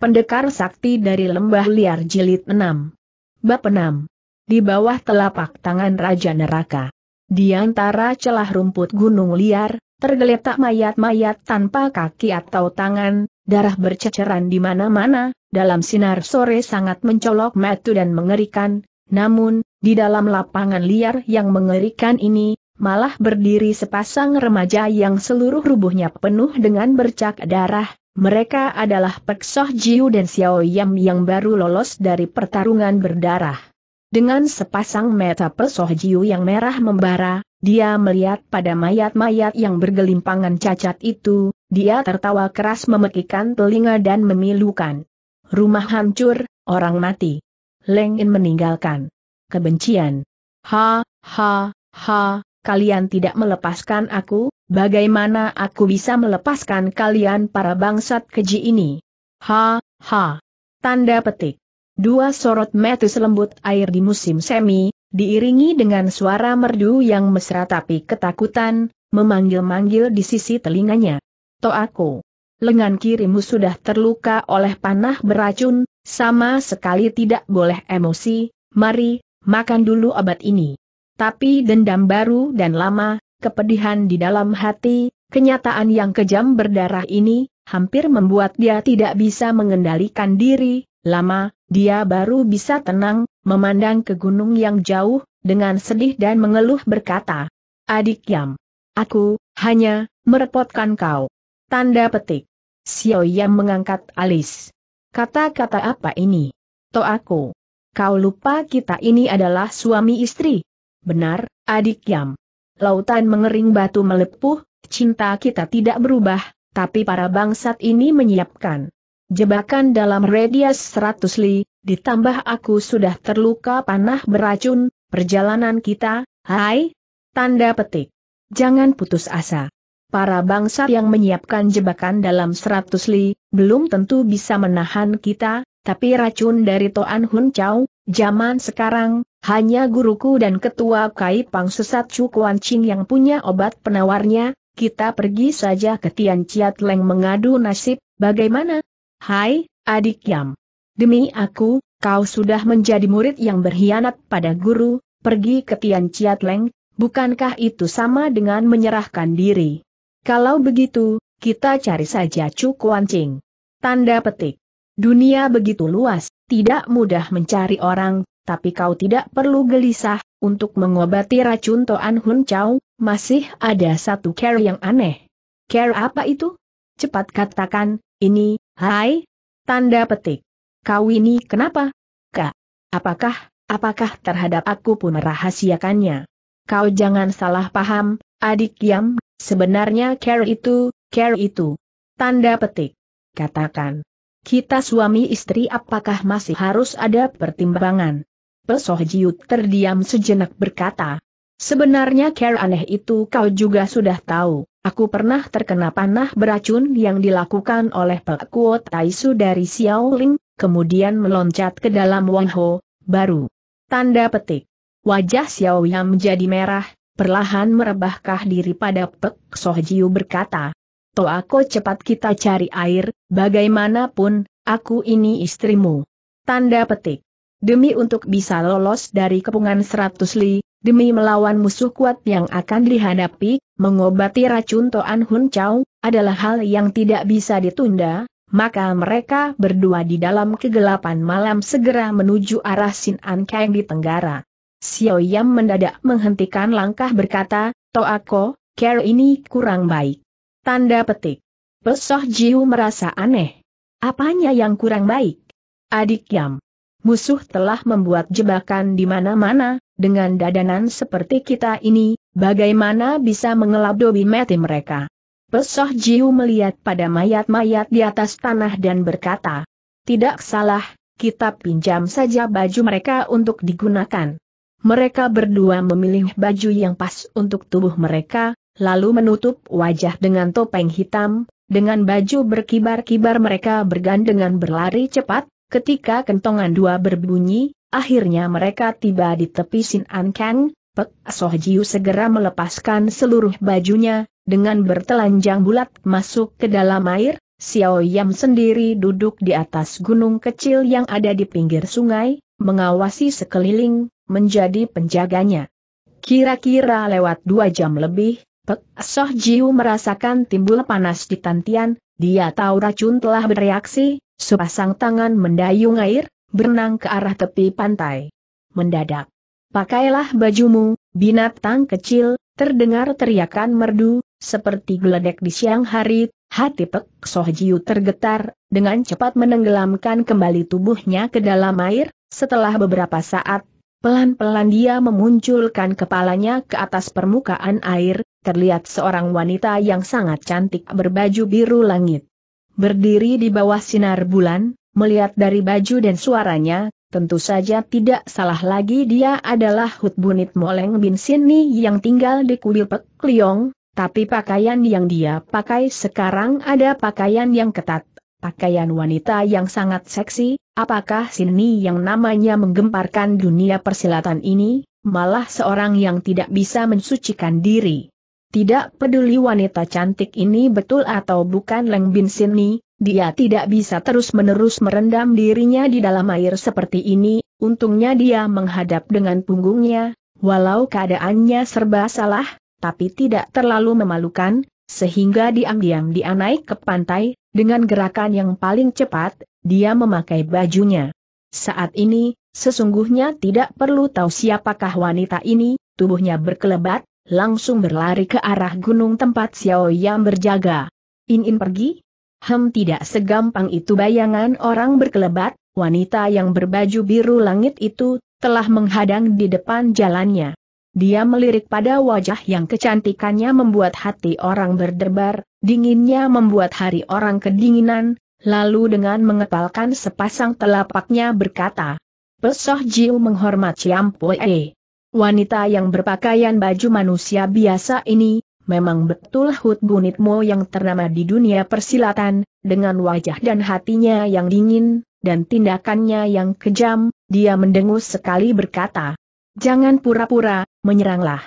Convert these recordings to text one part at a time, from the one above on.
Pendekar Sakti dari Lembah Liar Jilid 6. Bab 6. Di bawah telapak tangan Raja Neraka. Di antara celah rumput gunung liar, tergeletak mayat-mayat tanpa kaki atau tangan, darah berceceran di mana-mana, dalam sinar sore sangat mencolok mata dan mengerikan, namun, di dalam lapangan liar yang mengerikan ini, malah berdiri sepasang remaja yang seluruh rubuhnya penuh dengan bercak darah, mereka adalah Pek Soh Jiu dan Xiao Yam yang baru lolos dari pertarungan berdarah. Dengan sepasang mata Pek Soh Jiu yang merah membara, dia melihat pada mayat-mayat yang bergelimpangan cacat itu, dia tertawa keras memekikan telinga dan memilukan. Rumah hancur, orang mati. Leng In meninggalkan. Kebencian. Ha, ha, ha, kalian tidak melepaskan aku, Bagaimana aku bisa melepaskan kalian para bangsat keji ini? Ha, ha. Tanda petik. Dua sorot metu selembut air di musim semi, diiringi dengan suara merdu yang mesra tapi ketakutan, memanggil-manggil di sisi telinganya. To aku. Lengan kirimu sudah terluka oleh panah beracun, sama sekali tidak boleh emosi, mari, makan dulu obat ini. Tapi dendam baru dan lama, kepedihan di dalam hati, kenyataan yang kejam berdarah ini, hampir membuat dia tidak bisa mengendalikan diri, lama, dia baru bisa tenang, memandang ke gunung yang jauh, dengan sedih dan mengeluh berkata, Adik Yam, aku, hanya, merepotkan kau. Tanda petik. Xiao Yam mengangkat alis. Kata-kata apa ini? To aku. Kau lupa kita ini adalah suami istri. Benar, adik Yam lautan mengering batu melepuh, cinta kita tidak berubah, tapi para bangsat ini menyiapkan jebakan dalam radius 100 li, ditambah aku sudah terluka panah beracun, perjalanan kita, hai, tanda petik. Jangan putus asa. Para bangsa yang menyiapkan jebakan dalam 100 li, belum tentu bisa menahan kita, tapi racun dari Toan Hun Chow, zaman sekarang, hanya guruku dan ketua Kaipang sesat Chu Kuan Ching yang punya obat penawarnya, kita pergi saja ke Tian Chiat Leng mengadu nasib, bagaimana? Hai, adik Yam. Demi aku, kau sudah menjadi murid yang berkhianat pada guru, pergi ke Tian Chiat Leng, bukankah itu sama dengan menyerahkan diri? Kalau begitu, kita cari saja Chu Kuan Ching. Tanda petik. Dunia begitu luas, tidak mudah mencari orang, tapi kau tidak perlu gelisah, untuk mengobati racun Toan Hun Chao, masih ada satu care yang aneh. Care apa itu? Cepat katakan, ini, hai, tanda petik. Kau ini kenapa? Kak, apakah, apakah terhadap aku pun rahasiakannya? Kau jangan salah paham, adik Yam, sebenarnya care itu, care itu. Tanda petik. Katakan. Kita suami istri apakah masih harus ada pertimbangan? Pesoh Jiut terdiam sejenak berkata. Sebenarnya care aneh itu kau juga sudah tahu, aku pernah terkena panah beracun yang dilakukan oleh Pek Kuo Taisu dari Ling, kemudian meloncat ke dalam Wang Ho, baru. Tanda petik. Wajah Xiao Yang menjadi merah, perlahan merebahkah diri pada Pek Soh Jiu berkata. Toako cepat kita cari air, bagaimanapun, aku ini istrimu. Tanda petik demi untuk bisa lolos dari kepungan seratus li, demi melawan musuh kuat yang akan dihadapi, mengobati racun Toan Hun Chow, adalah hal yang tidak bisa ditunda, maka mereka berdua di dalam kegelapan malam segera menuju arah Sin An Kang di Tenggara. Xiao Yam mendadak menghentikan langkah berkata, Toako, care ini kurang baik. Tanda petik. Pesoh Jiu merasa aneh. Apanya yang kurang baik? Adik Yam musuh telah membuat jebakan di mana-mana, dengan dadanan seperti kita ini, bagaimana bisa mengelabui mati mereka. Pesoh Jiu melihat pada mayat-mayat di atas tanah dan berkata, tidak salah, kita pinjam saja baju mereka untuk digunakan. Mereka berdua memilih baju yang pas untuk tubuh mereka, lalu menutup wajah dengan topeng hitam, dengan baju berkibar-kibar mereka bergandengan berlari cepat, Ketika kentongan dua berbunyi, akhirnya mereka tiba di tepi Sin An Kang, Pek Soh Jiu segera melepaskan seluruh bajunya, dengan bertelanjang bulat masuk ke dalam air, Xiao Yam sendiri duduk di atas gunung kecil yang ada di pinggir sungai, mengawasi sekeliling, menjadi penjaganya. Kira-kira lewat dua jam lebih, Pek Soh Jiu merasakan timbul panas di tantian, dia tahu racun telah bereaksi, sepasang tangan mendayung air, berenang ke arah tepi pantai. Mendadak. Pakailah bajumu, binatang kecil, terdengar teriakan merdu, seperti geledek di siang hari, hati Pek Soh Jiu tergetar, dengan cepat menenggelamkan kembali tubuhnya ke dalam air, setelah beberapa saat, Pelan-pelan dia memunculkan kepalanya ke atas permukaan air, terlihat seorang wanita yang sangat cantik berbaju biru langit. Berdiri di bawah sinar bulan, melihat dari baju dan suaranya, tentu saja tidak salah lagi dia adalah Hutbunit Moleng Bin Sini yang tinggal di kuil Pek Liong, tapi pakaian yang dia pakai sekarang ada pakaian yang ketat pakaian wanita yang sangat seksi, apakah Sini yang namanya menggemparkan dunia persilatan ini, malah seorang yang tidak bisa mensucikan diri. Tidak peduli wanita cantik ini betul atau bukan Leng Bin Sini, dia tidak bisa terus-menerus merendam dirinya di dalam air seperti ini, untungnya dia menghadap dengan punggungnya, walau keadaannya serba salah, tapi tidak terlalu memalukan, sehingga diam-diam dia naik ke pantai, dengan gerakan yang paling cepat, dia memakai bajunya. Saat ini, sesungguhnya tidak perlu tahu siapakah wanita ini, tubuhnya berkelebat, langsung berlari ke arah gunung tempat Xiao Yang berjaga. In-in pergi? Hem tidak segampang itu bayangan orang berkelebat, wanita yang berbaju biru langit itu, telah menghadang di depan jalannya. Dia melirik pada wajah yang kecantikannya membuat hati orang berdebar, dinginnya membuat hari orang kedinginan, lalu dengan mengepalkan sepasang telapaknya berkata, Pesoh Jiu menghormat Chiam E. Wanita yang berpakaian baju manusia biasa ini, memang betul Hut Bunitmo yang ternama di dunia persilatan, dengan wajah dan hatinya yang dingin, dan tindakannya yang kejam, dia mendengus sekali berkata, Jangan pura-pura, menyeranglah.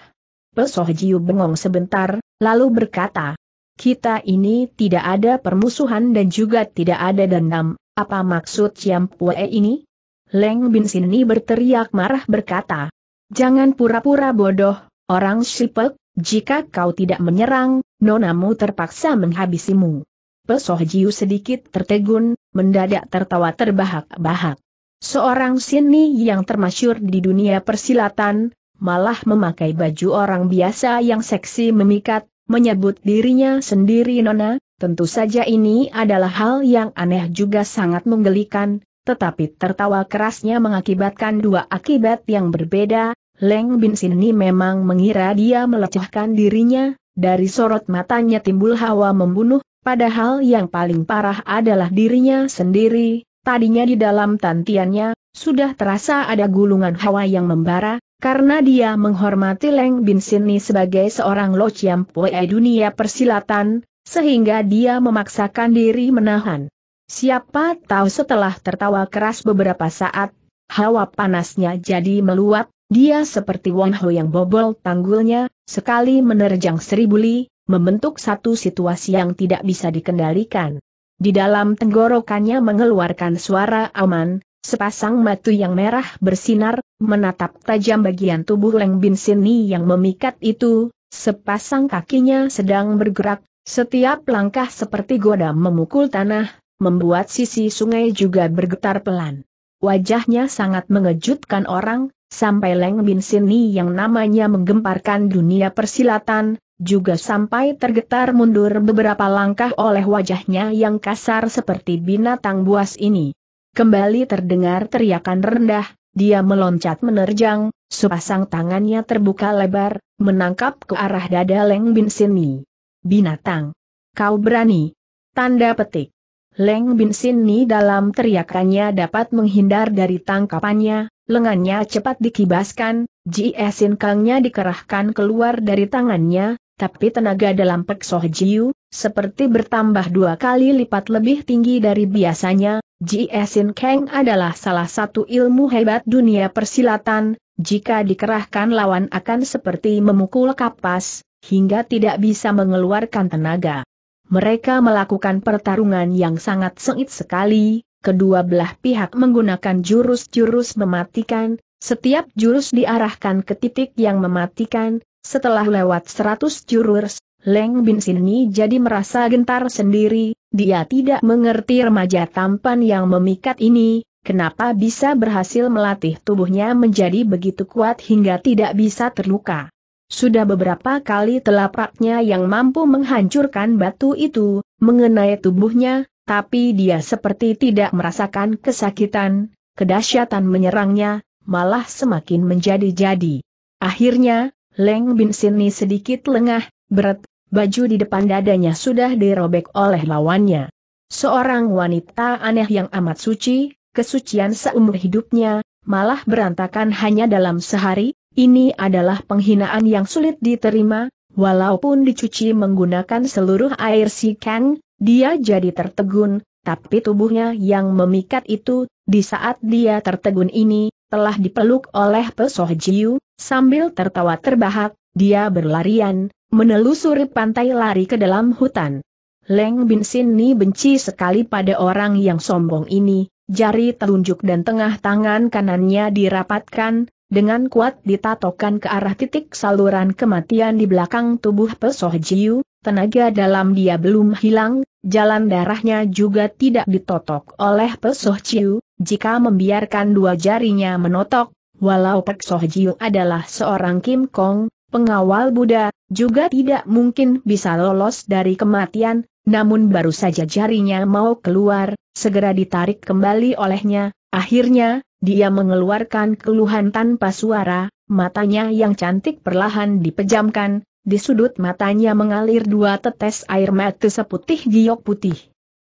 Pesoh Jiu bengong sebentar, lalu berkata, Kita ini tidak ada permusuhan dan juga tidak ada dendam, apa maksud Ciampue ini? Leng Bin Sini berteriak marah berkata, Jangan pura-pura bodoh, orang sipek. jika kau tidak menyerang, nonamu terpaksa menghabisimu. Pesoh Jiu sedikit tertegun, mendadak tertawa terbahak-bahak. Seorang sini yang termasyur di dunia persilatan, malah memakai baju orang biasa yang seksi memikat, menyebut dirinya sendiri nona, tentu saja ini adalah hal yang aneh juga sangat menggelikan, tetapi tertawa kerasnya mengakibatkan dua akibat yang berbeda, Leng Bin ini memang mengira dia melecehkan dirinya, dari sorot matanya timbul hawa membunuh, padahal yang paling parah adalah dirinya sendiri, tadinya di dalam tantiannya, sudah terasa ada gulungan hawa yang membara, karena dia menghormati Leng Bin ini sebagai seorang Lo Chiam dunia persilatan, sehingga dia memaksakan diri menahan. Siapa tahu setelah tertawa keras beberapa saat, hawa panasnya jadi meluap, dia seperti Wonho yang bobol tanggulnya, sekali menerjang seribu li, membentuk satu situasi yang tidak bisa dikendalikan. Di dalam tenggorokannya mengeluarkan suara aman, sepasang mata yang merah bersinar, menatap tajam bagian tubuh Leng Bin Sini yang memikat itu, sepasang kakinya sedang bergerak, setiap langkah seperti goda memukul tanah, membuat sisi sungai juga bergetar pelan. Wajahnya sangat mengejutkan orang, sampai Leng Bin Sini yang namanya menggemparkan dunia persilatan, juga sampai tergetar mundur beberapa langkah oleh wajahnya yang kasar seperti binatang buas ini. Kembali terdengar teriakan rendah, dia meloncat menerjang, sepasang tangannya terbuka lebar, menangkap ke arah dada Leng Bin Sini. Binatang! Kau berani! Tanda petik. Leng Bin Sini dalam teriakannya dapat menghindar dari tangkapannya, lengannya cepat dikibaskan, Ji Esin Kangnya dikerahkan keluar dari tangannya, tapi tenaga dalam Pek Soh Jiu, seperti bertambah dua kali lipat lebih tinggi dari biasanya, Ji Esin Kang adalah salah satu ilmu hebat dunia persilatan, jika dikerahkan lawan akan seperti memukul kapas, hingga tidak bisa mengeluarkan tenaga. Mereka melakukan pertarungan yang sangat sengit sekali, kedua belah pihak menggunakan jurus-jurus mematikan, setiap jurus diarahkan ke titik yang mematikan, setelah lewat seratus jurus, Leng Bin Sini jadi merasa gentar sendiri, dia tidak mengerti remaja tampan yang memikat ini, kenapa bisa berhasil melatih tubuhnya menjadi begitu kuat hingga tidak bisa terluka. Sudah beberapa kali telapaknya yang mampu menghancurkan batu itu, mengenai tubuhnya, tapi dia seperti tidak merasakan kesakitan, kedahsyatan menyerangnya, malah semakin menjadi-jadi. Akhirnya, Leng Bin Sini sedikit lengah, berat, baju di depan dadanya sudah dirobek oleh lawannya. Seorang wanita aneh yang amat suci, kesucian seumur hidupnya, malah berantakan hanya dalam sehari, ini adalah penghinaan yang sulit diterima, walaupun dicuci menggunakan seluruh air si Kang, dia jadi tertegun, tapi tubuhnya yang memikat itu, di saat dia tertegun ini, telah dipeluk oleh Pesoh Jiu, sambil tertawa terbahak, dia berlarian, menelusuri pantai lari ke dalam hutan. Leng Bin Sin Ni benci sekali pada orang yang sombong ini, jari telunjuk dan tengah tangan kanannya dirapatkan, dengan kuat ditatokan ke arah titik saluran kematian di belakang tubuh Pesoh Jiu, tenaga dalam dia belum hilang, jalan darahnya juga tidak ditotok oleh Pesoh Ciu, jika membiarkan dua jarinya menotok, walau Pesoh Ciu adalah seorang Kim Kong, pengawal Buddha, juga tidak mungkin bisa lolos dari kematian, namun baru saja jarinya mau keluar, segera ditarik kembali olehnya, akhirnya, dia mengeluarkan keluhan tanpa suara, matanya yang cantik perlahan dipejamkan, di sudut matanya mengalir dua tetes air mata seputih giok putih.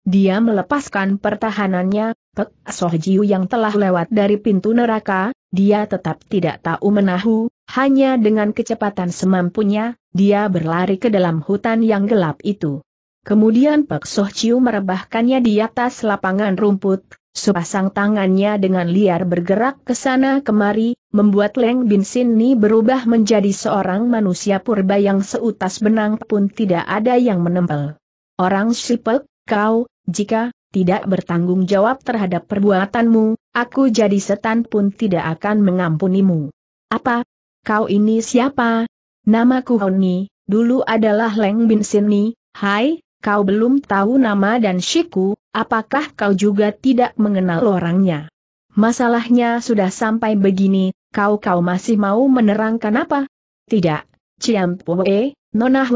Dia melepaskan pertahanannya, Pek Soh Jiu yang telah lewat dari pintu neraka, dia tetap tidak tahu menahu, hanya dengan kecepatan semampunya, dia berlari ke dalam hutan yang gelap itu. Kemudian Pek Soh Jiu merebahkannya di atas lapangan rumput, sepasang tangannya dengan liar bergerak ke sana kemari, membuat Leng Bin Sini berubah menjadi seorang manusia purba yang seutas benang pun tidak ada yang menempel. Orang Sipek, kau, jika tidak bertanggung jawab terhadap perbuatanmu, aku jadi setan pun tidak akan mengampunimu. Apa? Kau ini siapa? Namaku Honi, dulu adalah Leng Bin Sini, hai, kau belum tahu nama dan Shiku, apakah kau juga tidak mengenal orangnya? Masalahnya sudah sampai begini, kau-kau masih mau menerangkan apa? Tidak, Ciam Pue, Nona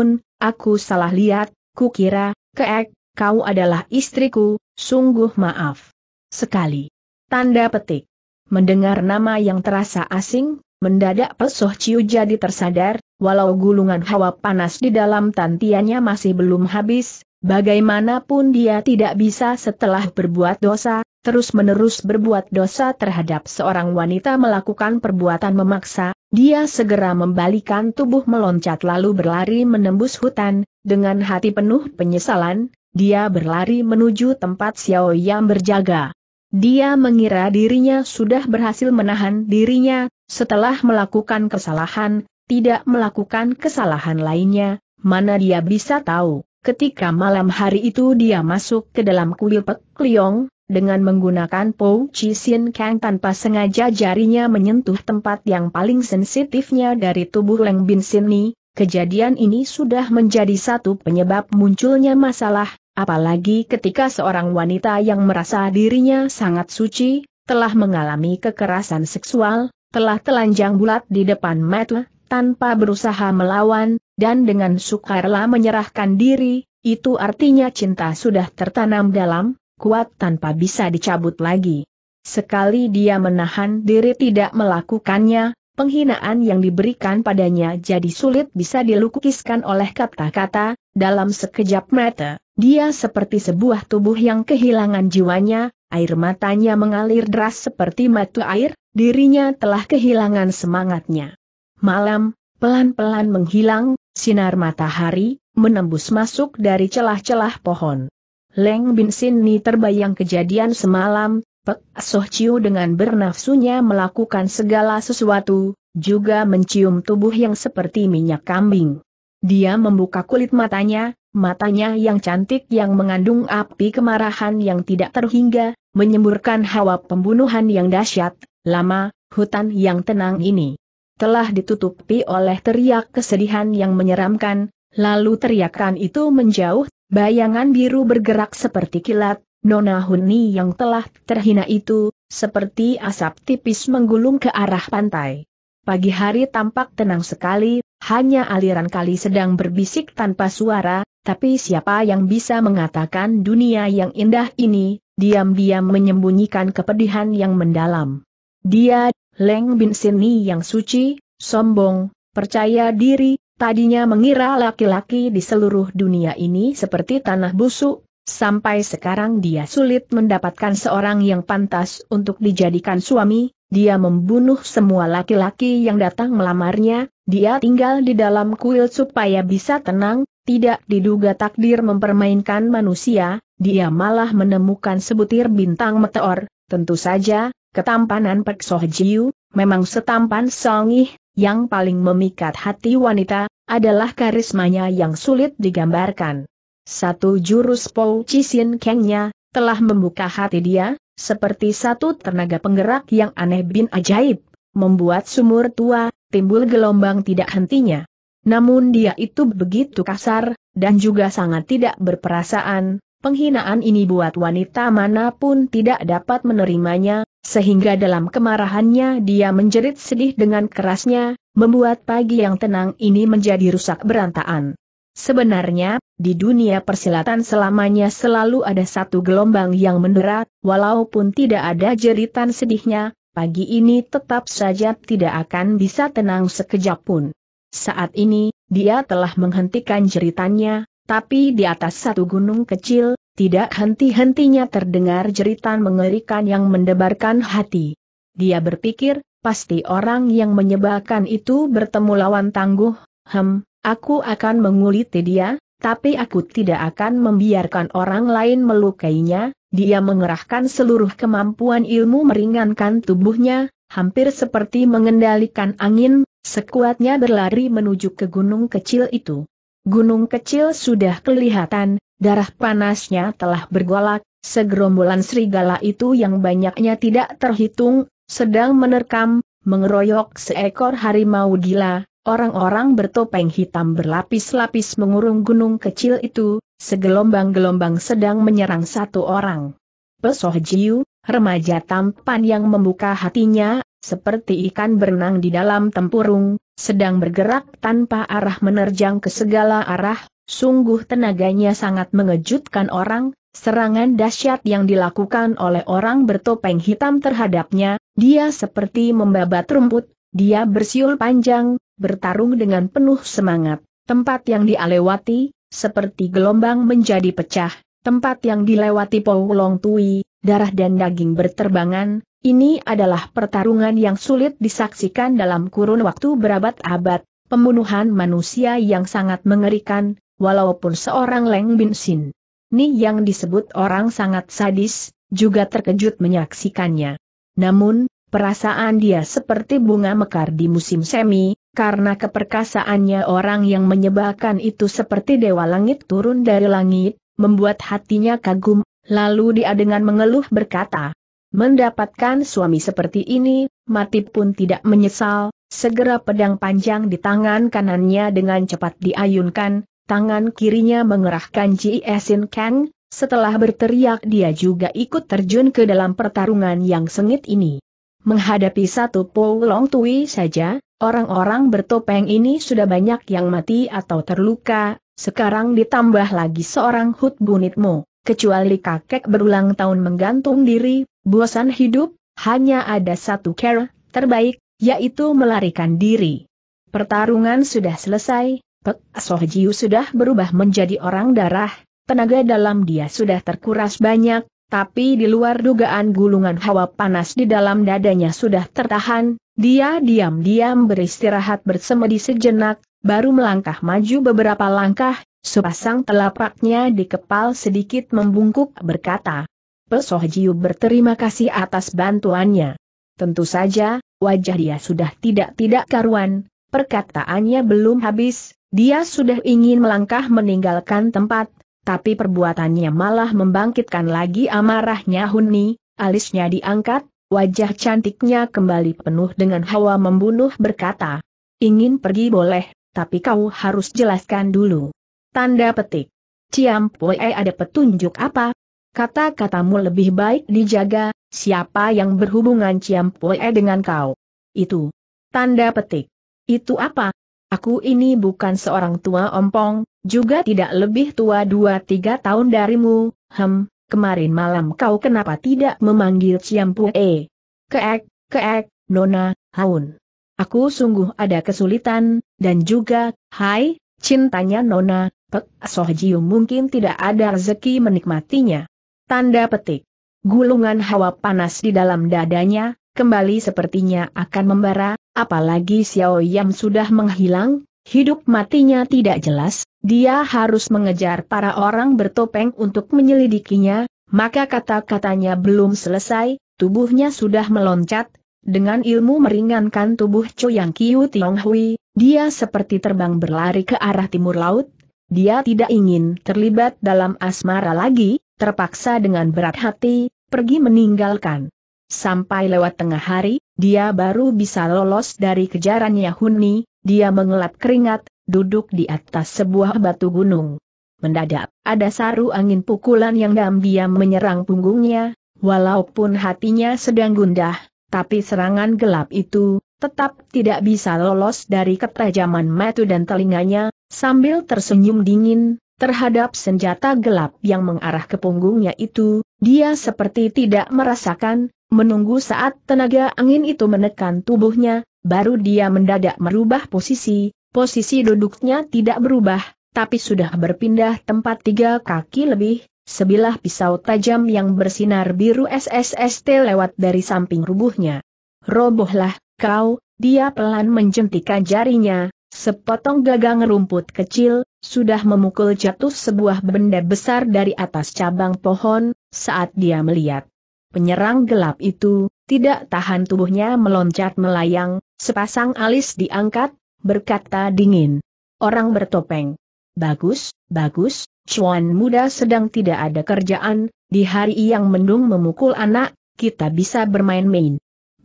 aku salah lihat, ku kira, keek, kau adalah istriku, sungguh maaf. Sekali. Tanda petik. Mendengar nama yang terasa asing, mendadak pesoh Ciu jadi tersadar, walau gulungan hawa panas di dalam tantiannya masih belum habis, bagaimanapun dia tidak bisa setelah berbuat dosa, terus-menerus berbuat dosa terhadap seorang wanita melakukan perbuatan memaksa, dia segera membalikan tubuh meloncat lalu berlari menembus hutan, dengan hati penuh penyesalan, dia berlari menuju tempat Xiao yang berjaga. Dia mengira dirinya sudah berhasil menahan dirinya, setelah melakukan kesalahan, tidak melakukan kesalahan lainnya, mana dia bisa tahu, ketika malam hari itu dia masuk ke dalam kuil Pek Liong, dengan menggunakan Po Chi Sin Kang tanpa sengaja jarinya menyentuh tempat yang paling sensitifnya dari tubuh Leng Bin Sin Ni, kejadian ini sudah menjadi satu penyebab munculnya masalah, apalagi ketika seorang wanita yang merasa dirinya sangat suci, telah mengalami kekerasan seksual, telah telanjang bulat di depan mata, tanpa berusaha melawan, dan dengan sukarela menyerahkan diri, itu artinya cinta sudah tertanam dalam, kuat tanpa bisa dicabut lagi. Sekali dia menahan diri tidak melakukannya, penghinaan yang diberikan padanya jadi sulit bisa dilukiskan oleh kata-kata, dalam sekejap mata, dia seperti sebuah tubuh yang kehilangan jiwanya, air matanya mengalir deras seperti mata air, dirinya telah kehilangan semangatnya. Malam, pelan-pelan menghilang, sinar matahari, menembus masuk dari celah-celah pohon. Leng Bin Sin Ni terbayang kejadian semalam, Pek Soh Chiu dengan bernafsunya melakukan segala sesuatu, juga mencium tubuh yang seperti minyak kambing. Dia membuka kulit matanya, matanya yang cantik yang mengandung api kemarahan yang tidak terhingga, menyemburkan hawa pembunuhan yang dahsyat, lama, hutan yang tenang ini telah ditutupi oleh teriak kesedihan yang menyeramkan, lalu teriakan itu menjauh Bayangan biru bergerak seperti kilat, Nona Huni yang telah terhina itu, seperti asap tipis menggulung ke arah pantai. Pagi hari tampak tenang sekali, hanya aliran kali sedang berbisik tanpa suara, tapi siapa yang bisa mengatakan dunia yang indah ini, diam-diam menyembunyikan kepedihan yang mendalam. Dia, Leng Bin Sini yang suci, sombong, percaya diri, Tadinya mengira laki-laki di seluruh dunia ini seperti tanah busuk, sampai sekarang dia sulit mendapatkan seorang yang pantas untuk dijadikan suami, dia membunuh semua laki-laki yang datang melamarnya, dia tinggal di dalam kuil supaya bisa tenang, tidak diduga takdir mempermainkan manusia, dia malah menemukan sebutir bintang meteor, tentu saja, ketampanan Pek Soh Jiu, memang setampan Songih, yang paling memikat hati wanita, adalah karismanya yang sulit digambarkan. Satu jurus Pou Cisin Kengnya, telah membuka hati dia, seperti satu tenaga penggerak yang aneh bin ajaib, membuat sumur tua, timbul gelombang tidak hentinya. Namun dia itu begitu kasar, dan juga sangat tidak berperasaan, Penghinaan ini buat wanita manapun tidak dapat menerimanya, sehingga dalam kemarahannya dia menjerit sedih dengan kerasnya, membuat pagi yang tenang ini menjadi rusak berantakan. Sebenarnya, di dunia persilatan selamanya selalu ada satu gelombang yang mendera, walaupun tidak ada jeritan sedihnya, pagi ini tetap saja tidak akan bisa tenang sekejap pun. Saat ini, dia telah menghentikan jeritannya, tapi di atas satu gunung kecil, tidak henti-hentinya terdengar jeritan mengerikan yang mendebarkan hati. Dia berpikir, pasti orang yang menyebalkan itu bertemu lawan tangguh, hem, aku akan menguliti dia, tapi aku tidak akan membiarkan orang lain melukainya, dia mengerahkan seluruh kemampuan ilmu meringankan tubuhnya, hampir seperti mengendalikan angin, sekuatnya berlari menuju ke gunung kecil itu. Gunung kecil sudah kelihatan, darah panasnya telah bergolak, segerombolan serigala itu yang banyaknya tidak terhitung, sedang menerkam, mengeroyok seekor harimau gila, orang-orang bertopeng hitam berlapis-lapis mengurung gunung kecil itu, segelombang-gelombang sedang menyerang satu orang. Pesoh Jiu, remaja tampan yang membuka hatinya, seperti ikan berenang di dalam tempurung, sedang bergerak tanpa arah menerjang ke segala arah, sungguh tenaganya sangat mengejutkan orang, serangan dahsyat yang dilakukan oleh orang bertopeng hitam terhadapnya, dia seperti membabat rumput, dia bersiul panjang, bertarung dengan penuh semangat, tempat yang dialewati, seperti gelombang menjadi pecah, tempat yang dilewati Long Tui, darah dan daging berterbangan, ini adalah pertarungan yang sulit disaksikan dalam kurun waktu berabad-abad, pembunuhan manusia yang sangat mengerikan, walaupun seorang Leng Bin Sin. Ni yang disebut orang sangat sadis, juga terkejut menyaksikannya. Namun, perasaan dia seperti bunga mekar di musim semi, karena keperkasaannya orang yang menyebalkan itu seperti dewa langit turun dari langit, membuat hatinya kagum, lalu dia dengan mengeluh berkata, Mendapatkan suami seperti ini, Mati pun tidak menyesal, segera pedang panjang di tangan kanannya dengan cepat diayunkan, tangan kirinya mengerahkan Ji Esin Kang, setelah berteriak dia juga ikut terjun ke dalam pertarungan yang sengit ini. Menghadapi satu Long Tui saja, orang-orang bertopeng ini sudah banyak yang mati atau terluka, sekarang ditambah lagi seorang Hut Bunitmo kecuali kakek berulang tahun menggantung diri, bosan hidup, hanya ada satu cara, terbaik, yaitu melarikan diri. Pertarungan sudah selesai, Pek Sohjiu sudah berubah menjadi orang darah, tenaga dalam dia sudah terkuras banyak, tapi di luar dugaan gulungan hawa panas di dalam dadanya sudah tertahan, dia diam-diam beristirahat bersemedi sejenak, baru melangkah maju beberapa langkah, Sepasang telapaknya di kepal sedikit membungkuk berkata. Pesoh Jiu berterima kasih atas bantuannya. Tentu saja, wajah dia sudah tidak-tidak karuan, perkataannya belum habis, dia sudah ingin melangkah meninggalkan tempat, tapi perbuatannya malah membangkitkan lagi amarahnya Huni, alisnya diangkat, wajah cantiknya kembali penuh dengan hawa membunuh berkata. Ingin pergi boleh, tapi kau harus jelaskan dulu. Tanda petik. Ciam Ciampue eh, ada petunjuk apa? Kata-katamu lebih baik dijaga, siapa yang berhubungan Ciam Ciampue eh, dengan kau? Itu. Tanda petik. Itu apa? Aku ini bukan seorang tua ompong, juga tidak lebih tua dua tiga tahun darimu, hem, kemarin malam kau kenapa tidak memanggil Ciam Ciampue? Eh. Keek, keek, Nona, Haun. Aku sungguh ada kesulitan, dan juga, hai, cintanya Nona, Pek Sohjiu mungkin tidak ada rezeki menikmatinya. Tanda petik. Gulungan hawa panas di dalam dadanya, kembali sepertinya akan membara, apalagi Xiao Yam sudah menghilang, hidup matinya tidak jelas, dia harus mengejar para orang bertopeng untuk menyelidikinya, maka kata-katanya belum selesai, tubuhnya sudah meloncat, dengan ilmu meringankan tubuh Yang Kiu Tiong Hui, dia seperti terbang berlari ke arah timur laut, dia tidak ingin terlibat dalam asmara lagi, terpaksa dengan berat hati, pergi meninggalkan. Sampai lewat tengah hari, dia baru bisa lolos dari kejarannya Yahuni, dia mengelap keringat, duduk di atas sebuah batu gunung. Mendadak, ada saru angin pukulan yang diam-diam menyerang punggungnya, walaupun hatinya sedang gundah, tapi serangan gelap itu, tetap tidak bisa lolos dari ketajaman metu dan telinganya, sambil tersenyum dingin, terhadap senjata gelap yang mengarah ke punggungnya itu, dia seperti tidak merasakan, menunggu saat tenaga angin itu menekan tubuhnya, baru dia mendadak merubah posisi, posisi duduknya tidak berubah, tapi sudah berpindah tempat tiga kaki lebih, sebilah pisau tajam yang bersinar biru SSST lewat dari samping rubuhnya. Robohlah, Kau, dia pelan menjentikan jarinya, sepotong gagang rumput kecil, sudah memukul jatuh sebuah benda besar dari atas cabang pohon, saat dia melihat. Penyerang gelap itu, tidak tahan tubuhnya meloncat melayang, sepasang alis diangkat, berkata dingin. Orang bertopeng. Bagus, bagus, cuan muda sedang tidak ada kerjaan, di hari yang mendung memukul anak, kita bisa bermain-main.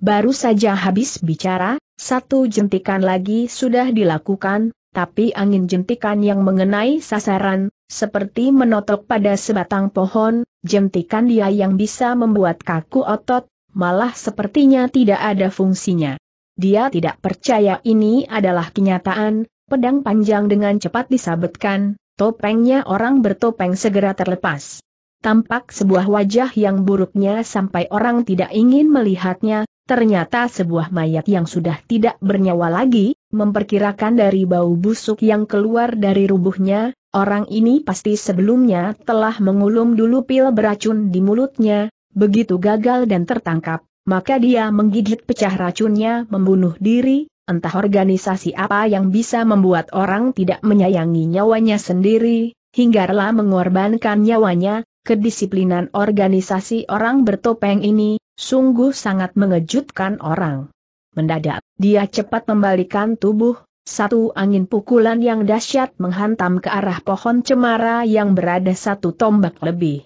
Baru saja habis bicara, satu jentikan lagi sudah dilakukan, tapi angin jentikan yang mengenai sasaran, seperti menotok pada sebatang pohon, jentikan dia yang bisa membuat kaku otot, malah sepertinya tidak ada fungsinya. Dia tidak percaya ini adalah kenyataan, pedang panjang dengan cepat disabetkan, topengnya orang bertopeng segera terlepas. Tampak sebuah wajah yang buruknya sampai orang tidak ingin melihatnya, Ternyata sebuah mayat yang sudah tidak bernyawa lagi, memperkirakan dari bau busuk yang keluar dari rubuhnya, orang ini pasti sebelumnya telah mengulum dulu pil beracun di mulutnya, begitu gagal dan tertangkap, maka dia menggigit pecah racunnya membunuh diri, entah organisasi apa yang bisa membuat orang tidak menyayangi nyawanya sendiri, hingga rela mengorbankan nyawanya, kedisiplinan organisasi orang bertopeng ini, Sungguh sangat mengejutkan orang. Mendadak, dia cepat membalikan tubuh, satu angin pukulan yang dahsyat menghantam ke arah pohon cemara yang berada satu tombak lebih.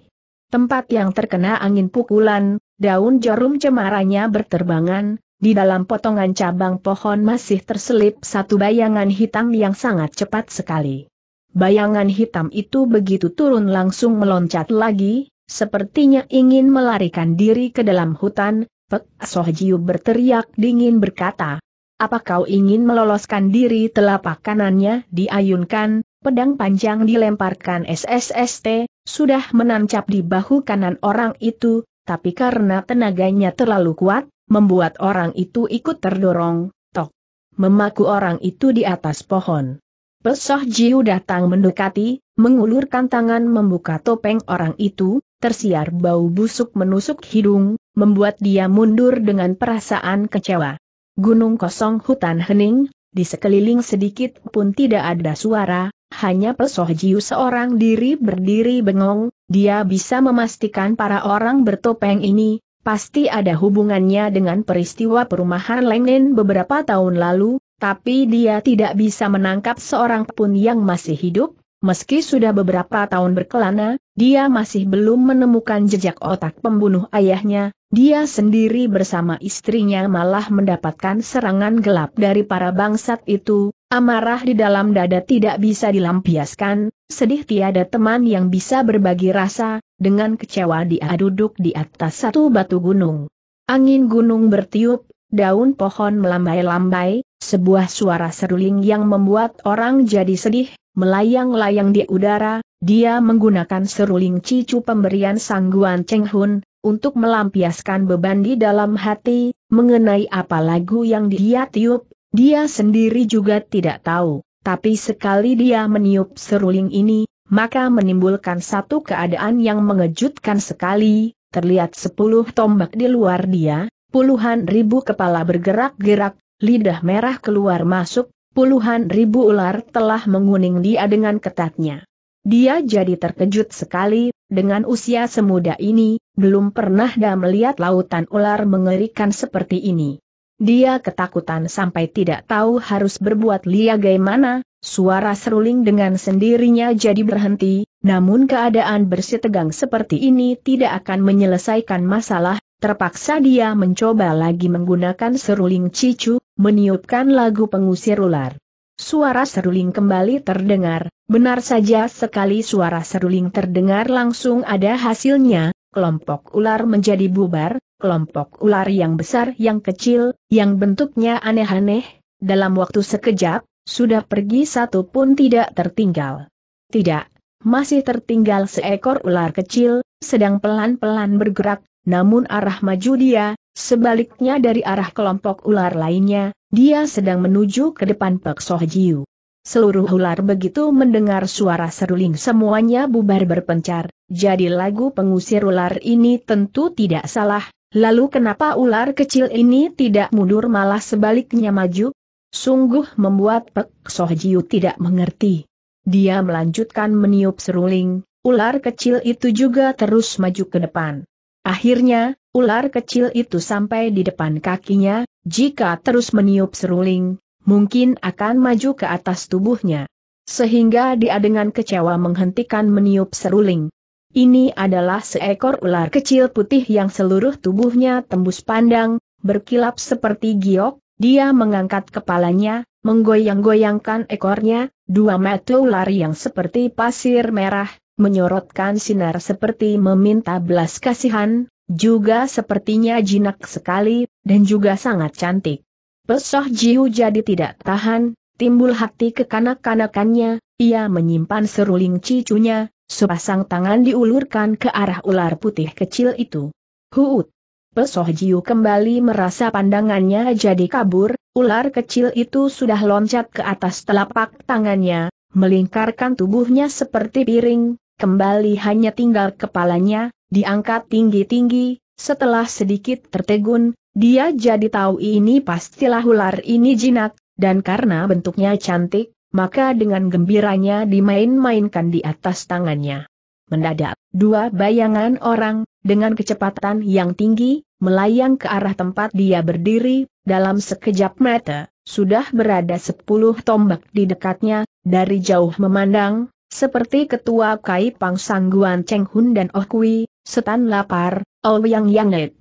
Tempat yang terkena angin pukulan, daun jarum cemaranya berterbangan, di dalam potongan cabang pohon masih terselip satu bayangan hitam yang sangat cepat sekali. Bayangan hitam itu begitu turun langsung meloncat lagi, sepertinya ingin melarikan diri ke dalam hutan, Pek Sohjiu berteriak dingin berkata, apa kau ingin meloloskan diri telapak kanannya diayunkan, pedang panjang dilemparkan SSST, sudah menancap di bahu kanan orang itu, tapi karena tenaganya terlalu kuat, membuat orang itu ikut terdorong, tok. Memaku orang itu di atas pohon. Pesoh Jiu datang mendekati, mengulurkan tangan membuka topeng orang itu, tersiar bau busuk menusuk hidung, membuat dia mundur dengan perasaan kecewa. Gunung kosong hutan hening, di sekeliling sedikit pun tidak ada suara, hanya Pesoh Jiu seorang diri berdiri bengong, dia bisa memastikan para orang bertopeng ini, pasti ada hubungannya dengan peristiwa perumahan Lengnen beberapa tahun lalu, tapi dia tidak bisa menangkap seorang pun yang masih hidup, Meski sudah beberapa tahun berkelana, dia masih belum menemukan jejak otak pembunuh ayahnya, dia sendiri bersama istrinya malah mendapatkan serangan gelap dari para bangsat itu, amarah di dalam dada tidak bisa dilampiaskan, sedih tiada teman yang bisa berbagi rasa, dengan kecewa dia duduk di atas satu batu gunung. Angin gunung bertiup, daun pohon melambai-lambai, sebuah suara seruling yang membuat orang jadi sedih, melayang-layang di udara, dia menggunakan seruling cicu pemberian sangguan Cheng Hun, untuk melampiaskan beban di dalam hati, mengenai apa lagu yang dia tiup, dia sendiri juga tidak tahu, tapi sekali dia meniup seruling ini, maka menimbulkan satu keadaan yang mengejutkan sekali, terlihat sepuluh tombak di luar dia, puluhan ribu kepala bergerak-gerak, lidah merah keluar masuk, puluhan ribu ular telah menguning dia dengan ketatnya. Dia jadi terkejut sekali, dengan usia semuda ini, belum pernah dia melihat lautan ular mengerikan seperti ini. Dia ketakutan sampai tidak tahu harus berbuat liagaimana, suara seruling dengan sendirinya jadi berhenti, namun keadaan bersitegang seperti ini tidak akan menyelesaikan masalah, terpaksa dia mencoba lagi menggunakan seruling cicu, meniupkan lagu pengusir ular. Suara seruling kembali terdengar, benar saja sekali suara seruling terdengar langsung ada hasilnya, kelompok ular menjadi bubar, kelompok ular yang besar yang kecil, yang bentuknya aneh-aneh, dalam waktu sekejap, sudah pergi satu pun tidak tertinggal. Tidak, masih tertinggal seekor ular kecil, sedang pelan-pelan bergerak, namun arah maju dia, sebaliknya dari arah kelompok ular lainnya, dia sedang menuju ke depan Pek Soh Jiu. Seluruh ular begitu mendengar suara seruling semuanya bubar berpencar, jadi lagu pengusir ular ini tentu tidak salah, lalu kenapa ular kecil ini tidak mundur malah sebaliknya maju? Sungguh membuat Pek Soh Jiu tidak mengerti. Dia melanjutkan meniup seruling, ular kecil itu juga terus maju ke depan. Akhirnya, ular kecil itu sampai di depan kakinya, jika terus meniup seruling, mungkin akan maju ke atas tubuhnya. Sehingga dia dengan kecewa menghentikan meniup seruling. Ini adalah seekor ular kecil putih yang seluruh tubuhnya tembus pandang, berkilap seperti giok, dia mengangkat kepalanya, menggoyang-goyangkan ekornya, dua mata ular yang seperti pasir merah, menyorotkan sinar seperti meminta belas kasihan, juga sepertinya jinak sekali, dan juga sangat cantik. Pesoh Jihu jadi tidak tahan, timbul hati kekanak-kanakannya, ia menyimpan seruling cicunya, sepasang tangan diulurkan ke arah ular putih kecil itu. Huut! Pesoh Jiu kembali merasa pandangannya jadi kabur, ular kecil itu sudah loncat ke atas telapak tangannya, melingkarkan tubuhnya seperti piring, kembali hanya tinggal kepalanya, diangkat tinggi-tinggi, setelah sedikit tertegun, dia jadi tahu ini pastilah ular ini jinak, dan karena bentuknya cantik, maka dengan gembiranya dimain-mainkan di atas tangannya. Mendadak, dua bayangan orang, dengan kecepatan yang tinggi, melayang ke arah tempat dia berdiri, dalam sekejap mata, sudah berada sepuluh tombak di dekatnya, dari jauh memandang, seperti ketua Kai Pang Sangguan Cheng Hun dan Oh Kui, Setan Lapar, Ouyang oh Yang Net.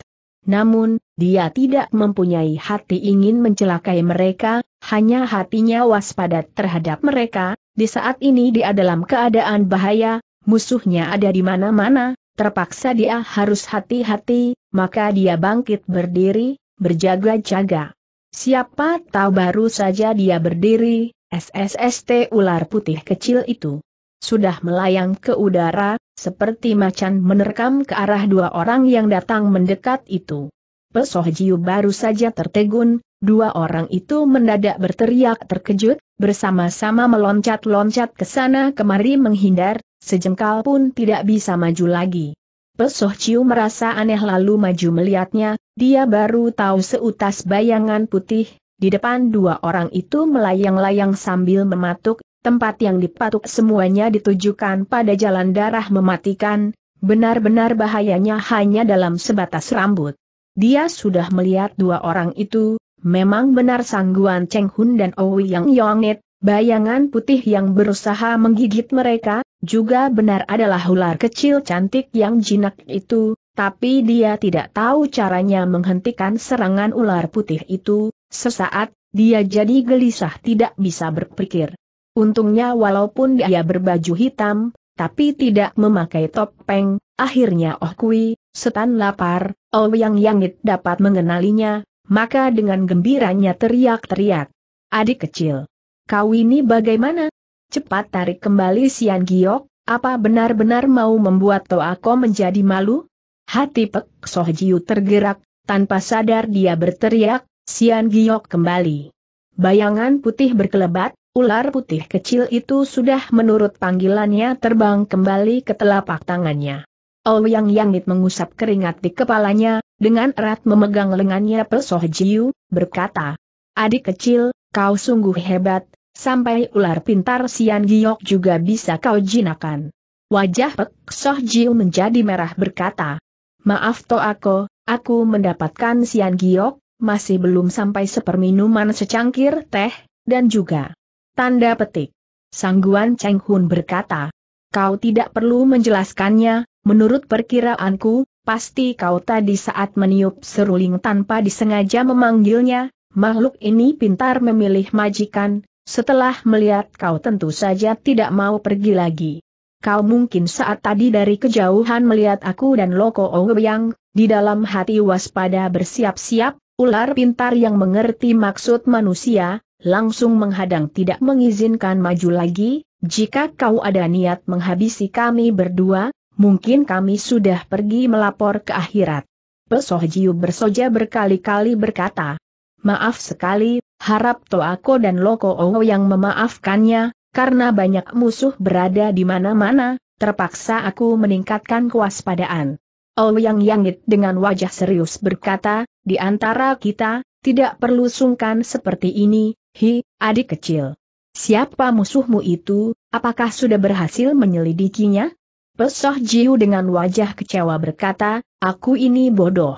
Namun, dia tidak mempunyai hati ingin mencelakai mereka, hanya hatinya waspada terhadap mereka, di saat ini dia dalam keadaan bahaya, musuhnya ada di mana-mana, terpaksa dia harus hati-hati, maka dia bangkit berdiri, berjaga-jaga. Siapa tahu baru saja dia berdiri, SSST ular putih kecil itu sudah melayang ke udara, seperti macan menerkam ke arah dua orang yang datang mendekat itu. Pesoh Jiu baru saja tertegun, dua orang itu mendadak berteriak terkejut, bersama-sama meloncat-loncat ke sana kemari menghindar, sejengkal pun tidak bisa maju lagi. Pesoh Jiuh merasa aneh lalu maju melihatnya, dia baru tahu seutas bayangan putih, di depan dua orang itu melayang-layang sambil mematuk, tempat yang dipatuk semuanya ditujukan pada jalan darah mematikan, benar-benar bahayanya hanya dalam sebatas rambut. Dia sudah melihat dua orang itu, memang benar sangguan Cheng Hun dan Owi yang Yonget, bayangan putih yang berusaha menggigit mereka, juga benar adalah ular kecil cantik yang jinak itu, tapi dia tidak tahu caranya menghentikan serangan ular putih itu, sesaat, dia jadi gelisah tidak bisa berpikir. Untungnya walaupun dia berbaju hitam, tapi tidak memakai topeng, akhirnya Oh Kui, setan lapar, Oh Yang Yangit dapat mengenalinya, maka dengan gembiranya teriak-teriak. Adik kecil, kau ini bagaimana? Cepat tarik kembali Sian Giok, apa benar-benar mau membuat Toa Toako menjadi malu? Hati Pek Soh Jiu tergerak, tanpa sadar dia berteriak, Sian Giok kembali. Bayangan putih berkelebat, Ular putih kecil itu sudah menurut panggilannya terbang kembali ke telapak tangannya. Ouyang Yangit mengusap keringat di kepalanya, dengan erat memegang lengannya Pesoh Jiu, berkata, Adik kecil, kau sungguh hebat, sampai ular pintar Sian Giok juga bisa kau jinakan. Wajah Pesoh Soh Jiu menjadi merah berkata, Maaf to aku, aku mendapatkan Sian Giok, masih belum sampai seperminuman secangkir teh, dan juga Tanda petik. Sangguan Cheng Hun berkata, kau tidak perlu menjelaskannya, menurut perkiraanku, pasti kau tadi saat meniup seruling tanpa disengaja memanggilnya, makhluk ini pintar memilih majikan, setelah melihat kau tentu saja tidak mau pergi lagi. Kau mungkin saat tadi dari kejauhan melihat aku dan Loko Owyang, di dalam hati waspada bersiap-siap, ular pintar yang mengerti maksud manusia, langsung menghadang tidak mengizinkan maju lagi, jika kau ada niat menghabisi kami berdua, mungkin kami sudah pergi melapor ke akhirat. Pesoh Jiu bersoja berkali-kali berkata, Maaf sekali, harap Toako dan Loko Owo yang memaafkannya, karena banyak musuh berada di mana-mana, terpaksa aku meningkatkan kewaspadaan. yang Yangit dengan wajah serius berkata, di antara kita, tidak perlu sungkan seperti ini, Hi, adik kecil. Siapa musuhmu itu, apakah sudah berhasil menyelidikinya? Pesoh Jiu dengan wajah kecewa berkata, aku ini bodoh.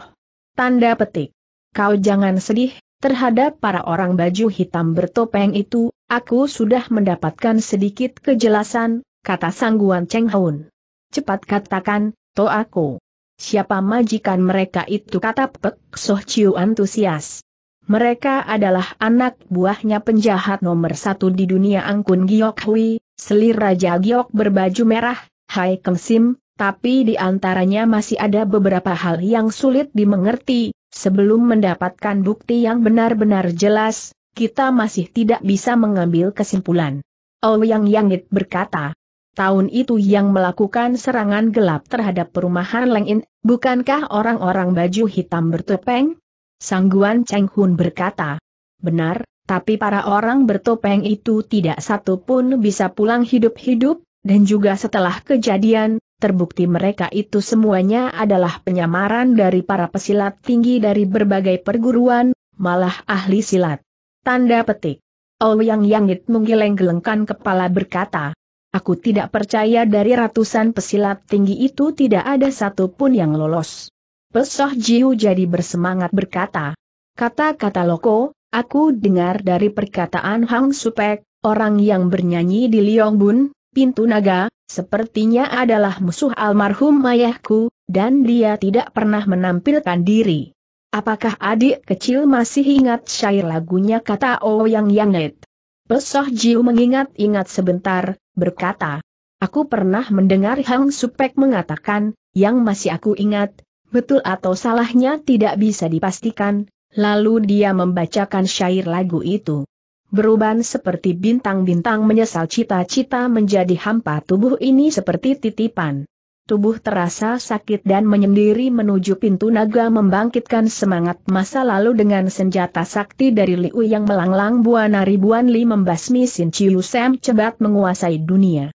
Tanda petik. Kau jangan sedih, terhadap para orang baju hitam bertopeng itu, aku sudah mendapatkan sedikit kejelasan, kata sangguan Cheng Hoon. Cepat katakan, to aku. Siapa majikan mereka itu kata Pek Soh Chiu antusias. Mereka adalah anak buahnya penjahat nomor satu di dunia Angkun Giok Hui, selir Raja Giok berbaju merah, Hai Keng Sim, tapi di antaranya masih ada beberapa hal yang sulit dimengerti, sebelum mendapatkan bukti yang benar-benar jelas, kita masih tidak bisa mengambil kesimpulan. Yang Yangit berkata, tahun itu yang melakukan serangan gelap terhadap perumahan In, bukankah orang-orang baju hitam bertopeng? Sangguan Cheng Hun berkata. Benar, tapi para orang bertopeng itu tidak satu pun bisa pulang hidup-hidup, dan juga setelah kejadian, terbukti mereka itu semuanya adalah penyamaran dari para pesilat tinggi dari berbagai perguruan, malah ahli silat. Tanda petik. Ouyang Yangit menggeleng-gelengkan kepala berkata, Aku tidak percaya dari ratusan pesilat tinggi itu tidak ada satu pun yang lolos. Pesoh Jiu jadi bersemangat berkata. Kata-kata Loko, aku dengar dari perkataan Hang Supek, orang yang bernyanyi di Bun, pintu naga, sepertinya adalah musuh almarhum ayahku, dan dia tidak pernah menampilkan diri. Apakah adik kecil masih ingat syair lagunya kata Ouyang oh Yangit. Pesoh Jiu mengingat-ingat sebentar, berkata, Aku pernah mendengar Hang Supek mengatakan, yang masih aku ingat, Betul atau salahnya tidak bisa dipastikan, lalu dia membacakan syair lagu itu. Beruban seperti bintang-bintang menyesal cita-cita menjadi hampa tubuh ini seperti titipan. Tubuh terasa sakit dan menyendiri menuju pintu naga membangkitkan semangat masa lalu dengan senjata sakti dari Liu yang melanglang buana ribuan li membasmi Sin Chiu Sam cebat menguasai dunia.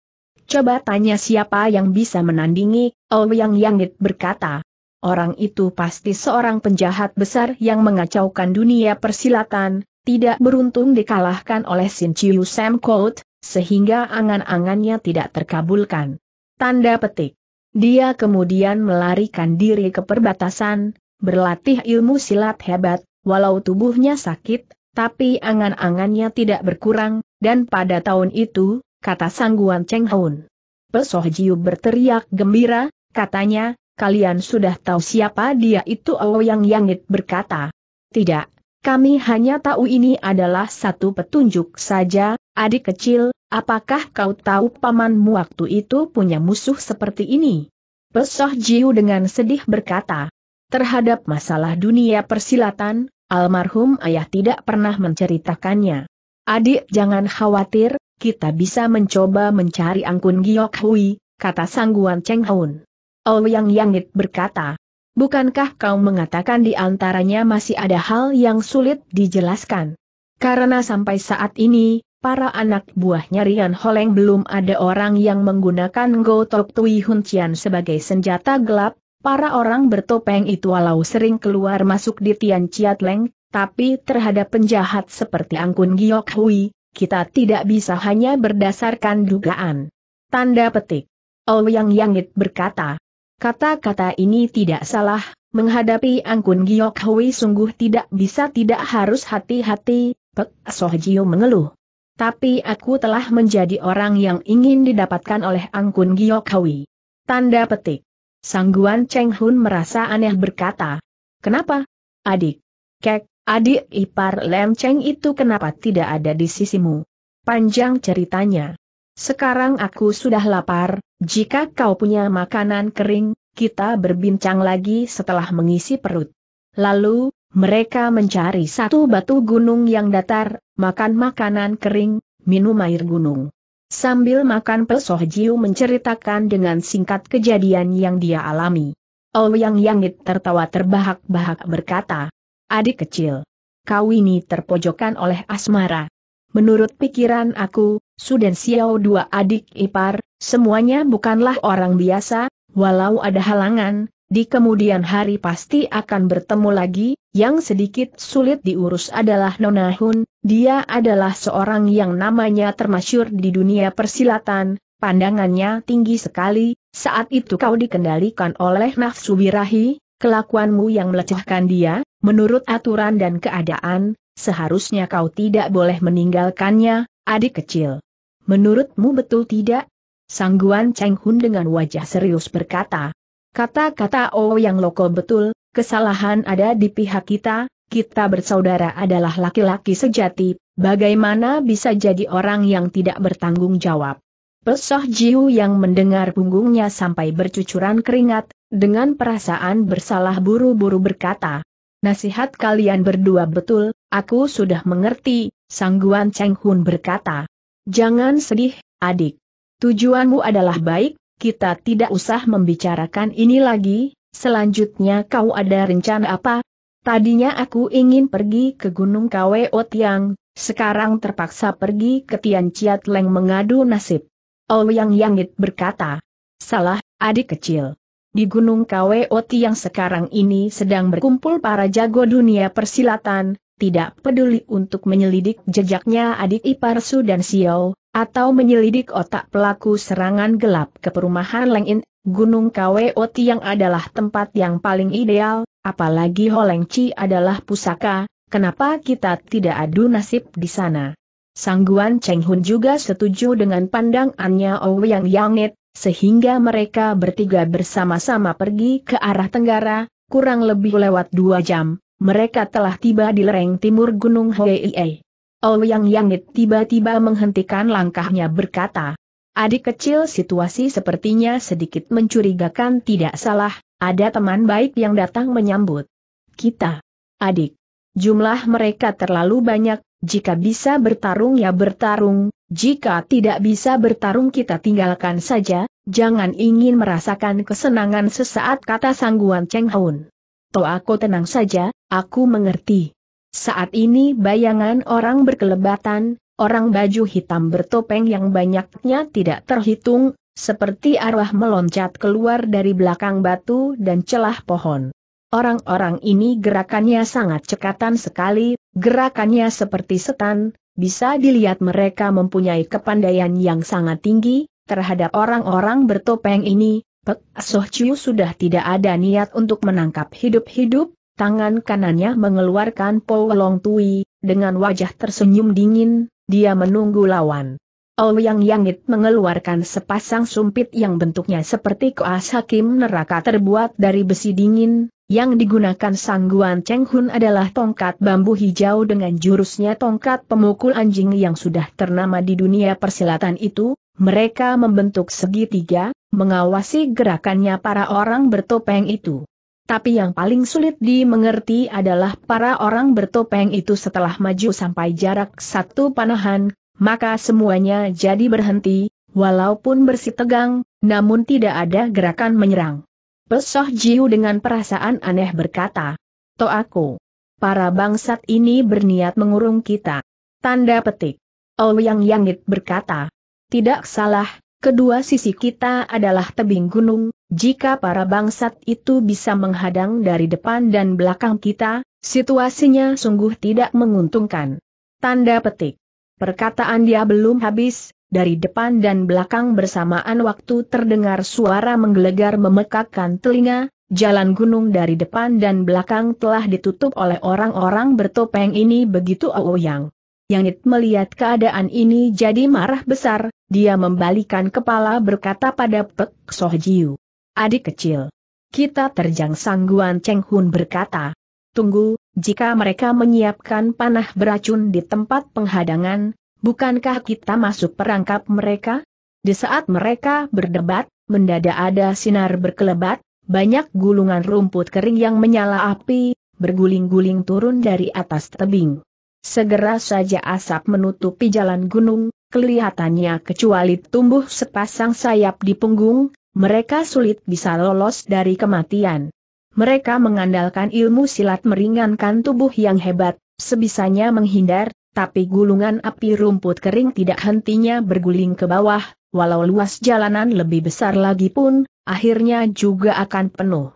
Coba tanya siapa yang bisa menandingi, Oh Yang Yangit berkata orang itu pasti seorang penjahat besar yang mengacaukan dunia persilatan, tidak beruntung dikalahkan oleh Sin Chiu Sam Colt, sehingga angan-angannya tidak terkabulkan. Tanda petik. Dia kemudian melarikan diri ke perbatasan, berlatih ilmu silat hebat, walau tubuhnya sakit, tapi angan-angannya tidak berkurang, dan pada tahun itu, kata sangguan Cheng Hun. Pesoh Jiu berteriak gembira, katanya, kalian sudah tahu siapa dia itu yang Yangit berkata. Tidak, kami hanya tahu ini adalah satu petunjuk saja, adik kecil, apakah kau tahu pamanmu waktu itu punya musuh seperti ini? Pesoh Jiu dengan sedih berkata. Terhadap masalah dunia persilatan, almarhum ayah tidak pernah menceritakannya. Adik jangan khawatir, kita bisa mencoba mencari Angkun Giok Hui, kata Sangguan Cheng Haun. Ouyang Yangit berkata, Bukankah kau mengatakan di antaranya masih ada hal yang sulit dijelaskan? Karena sampai saat ini, para anak buahnya Rian Holeng belum ada orang yang menggunakan Go Gotok Tui Hun Huncian sebagai senjata gelap, para orang bertopeng itu walau sering keluar masuk di Tian Leng, tapi terhadap penjahat seperti Angkun Giok Hui, kita tidak bisa hanya berdasarkan dugaan. Tanda petik. Ouyang Yangit berkata, Kata-kata ini tidak salah, menghadapi Angkun Giok Hui sungguh tidak bisa tidak harus hati-hati, Pek Soh Jiu mengeluh. Tapi aku telah menjadi orang yang ingin didapatkan oleh Angkun Giok Hui. Tanda petik. Sangguan Cheng Hun merasa aneh berkata, Kenapa? Adik. Kek, adik ipar Lem Cheng itu kenapa tidak ada di sisimu? Panjang ceritanya. Sekarang aku sudah lapar, jika kau punya makanan kering, kita berbincang lagi setelah mengisi perut. Lalu, mereka mencari satu batu gunung yang datar, makan makanan kering, minum air gunung. Sambil makan Pesoh Jiu menceritakan dengan singkat kejadian yang dia alami. Ouyang oh Yangit tertawa terbahak-bahak berkata, Adik kecil, kau ini terpojokan oleh asmara. Menurut pikiran aku, Suden Xiao dua adik ipar, semuanya bukanlah orang biasa, walau ada halangan, di kemudian hari pasti akan bertemu lagi, yang sedikit sulit diurus adalah Nona Hun, dia adalah seorang yang namanya termasyur di dunia persilatan, pandangannya tinggi sekali, saat itu kau dikendalikan oleh nafsu birahi, kelakuanmu yang melecehkan dia, menurut aturan dan keadaan, Seharusnya kau tidak boleh meninggalkannya, adik kecil. Menurutmu betul tidak? Sangguan Cheng Hun dengan wajah serius berkata. Kata-kata Oh Yang Loko betul, kesalahan ada di pihak kita, kita bersaudara adalah laki-laki sejati, bagaimana bisa jadi orang yang tidak bertanggung jawab? Pesoh Jiu yang mendengar punggungnya sampai bercucuran keringat, dengan perasaan bersalah buru-buru berkata, Nasihat kalian berdua betul, aku sudah mengerti, Sangguan Cheng Hun berkata. Jangan sedih, adik. Tujuanmu adalah baik, kita tidak usah membicarakan ini lagi, selanjutnya kau ada rencana apa? Tadinya aku ingin pergi ke Gunung Kawe Otiang, sekarang terpaksa pergi ke Tian Chiat Leng mengadu nasib. Ouyang Yangit berkata, salah, adik kecil. Di Gunung KWOT yang sekarang ini sedang berkumpul para jago dunia persilatan, tidak peduli untuk menyelidik jejaknya adik ipar Su dan Xiao, atau menyelidik otak pelaku serangan gelap ke perumahan Lengin, Gunung KWOT yang adalah tempat yang paling ideal, apalagi Holengci adalah pusaka, kenapa kita tidak adu nasib di sana? Sangguan Cheng Hun juga setuju dengan pandangannya Ouyang Yangit, sehingga mereka bertiga bersama-sama pergi ke arah tenggara, kurang lebih lewat dua jam, mereka telah tiba di lereng timur Gunung Hoei. Ouyang Yangit tiba-tiba menghentikan langkahnya berkata, Adik kecil situasi sepertinya sedikit mencurigakan tidak salah, ada teman baik yang datang menyambut kita. Adik, jumlah mereka terlalu banyak, jika bisa bertarung ya bertarung, jika tidak bisa bertarung kita tinggalkan saja, jangan ingin merasakan kesenangan sesaat kata sangguan Cheng Haun. Toh aku tenang saja, aku mengerti. Saat ini bayangan orang berkelebatan, orang baju hitam bertopeng yang banyaknya tidak terhitung, seperti arwah meloncat keluar dari belakang batu dan celah pohon. Orang-orang ini gerakannya sangat cekatan sekali, gerakannya seperti setan, bisa dilihat mereka mempunyai kepandaian yang sangat tinggi, terhadap orang-orang bertopeng ini, Pek Soh Chiu sudah tidak ada niat untuk menangkap hidup-hidup, tangan kanannya mengeluarkan Po Long Tui, dengan wajah tersenyum dingin, dia menunggu lawan. Oh yang Yangit mengeluarkan sepasang sumpit yang bentuknya seperti koas hakim neraka terbuat dari besi dingin, yang digunakan sangguan Cheng Hun adalah tongkat bambu hijau dengan jurusnya tongkat pemukul anjing yang sudah ternama di dunia persilatan itu, mereka membentuk segitiga, mengawasi gerakannya para orang bertopeng itu. Tapi yang paling sulit dimengerti adalah para orang bertopeng itu setelah maju sampai jarak satu panahan, maka semuanya jadi berhenti, walaupun tegang, namun tidak ada gerakan menyerang. Pesoh Jiu dengan perasaan aneh berkata, To aku, para bangsat ini berniat mengurung kita. Tanda petik. Ouyang Yangit berkata, tidak salah, kedua sisi kita adalah tebing gunung, jika para bangsat itu bisa menghadang dari depan dan belakang kita, situasinya sungguh tidak menguntungkan. Tanda petik. Perkataan dia belum habis, dari depan dan belakang bersamaan waktu terdengar suara menggelegar memekakkan telinga, jalan gunung dari depan dan belakang telah ditutup oleh orang-orang bertopeng ini begitu Yang Yangit melihat keadaan ini jadi marah besar, dia membalikan kepala berkata pada Pek Sohjiu. Adik kecil. Kita terjang sangguan Cheng Hun berkata. Tunggu, jika mereka menyiapkan panah beracun di tempat penghadangan, Bukankah kita masuk perangkap mereka? Di saat mereka berdebat, mendadak ada sinar berkelebat, banyak gulungan rumput kering yang menyala api, berguling-guling turun dari atas tebing. Segera saja asap menutupi jalan gunung, kelihatannya kecuali tumbuh sepasang sayap di punggung, mereka sulit bisa lolos dari kematian. Mereka mengandalkan ilmu silat meringankan tubuh yang hebat, sebisanya menghindar, tapi gulungan api rumput kering tidak hentinya berguling ke bawah, walau luas jalanan lebih besar lagi pun, akhirnya juga akan penuh.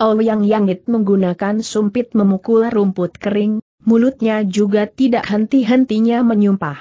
yang Yangit menggunakan sumpit memukul rumput kering, mulutnya juga tidak henti-hentinya menyumpah.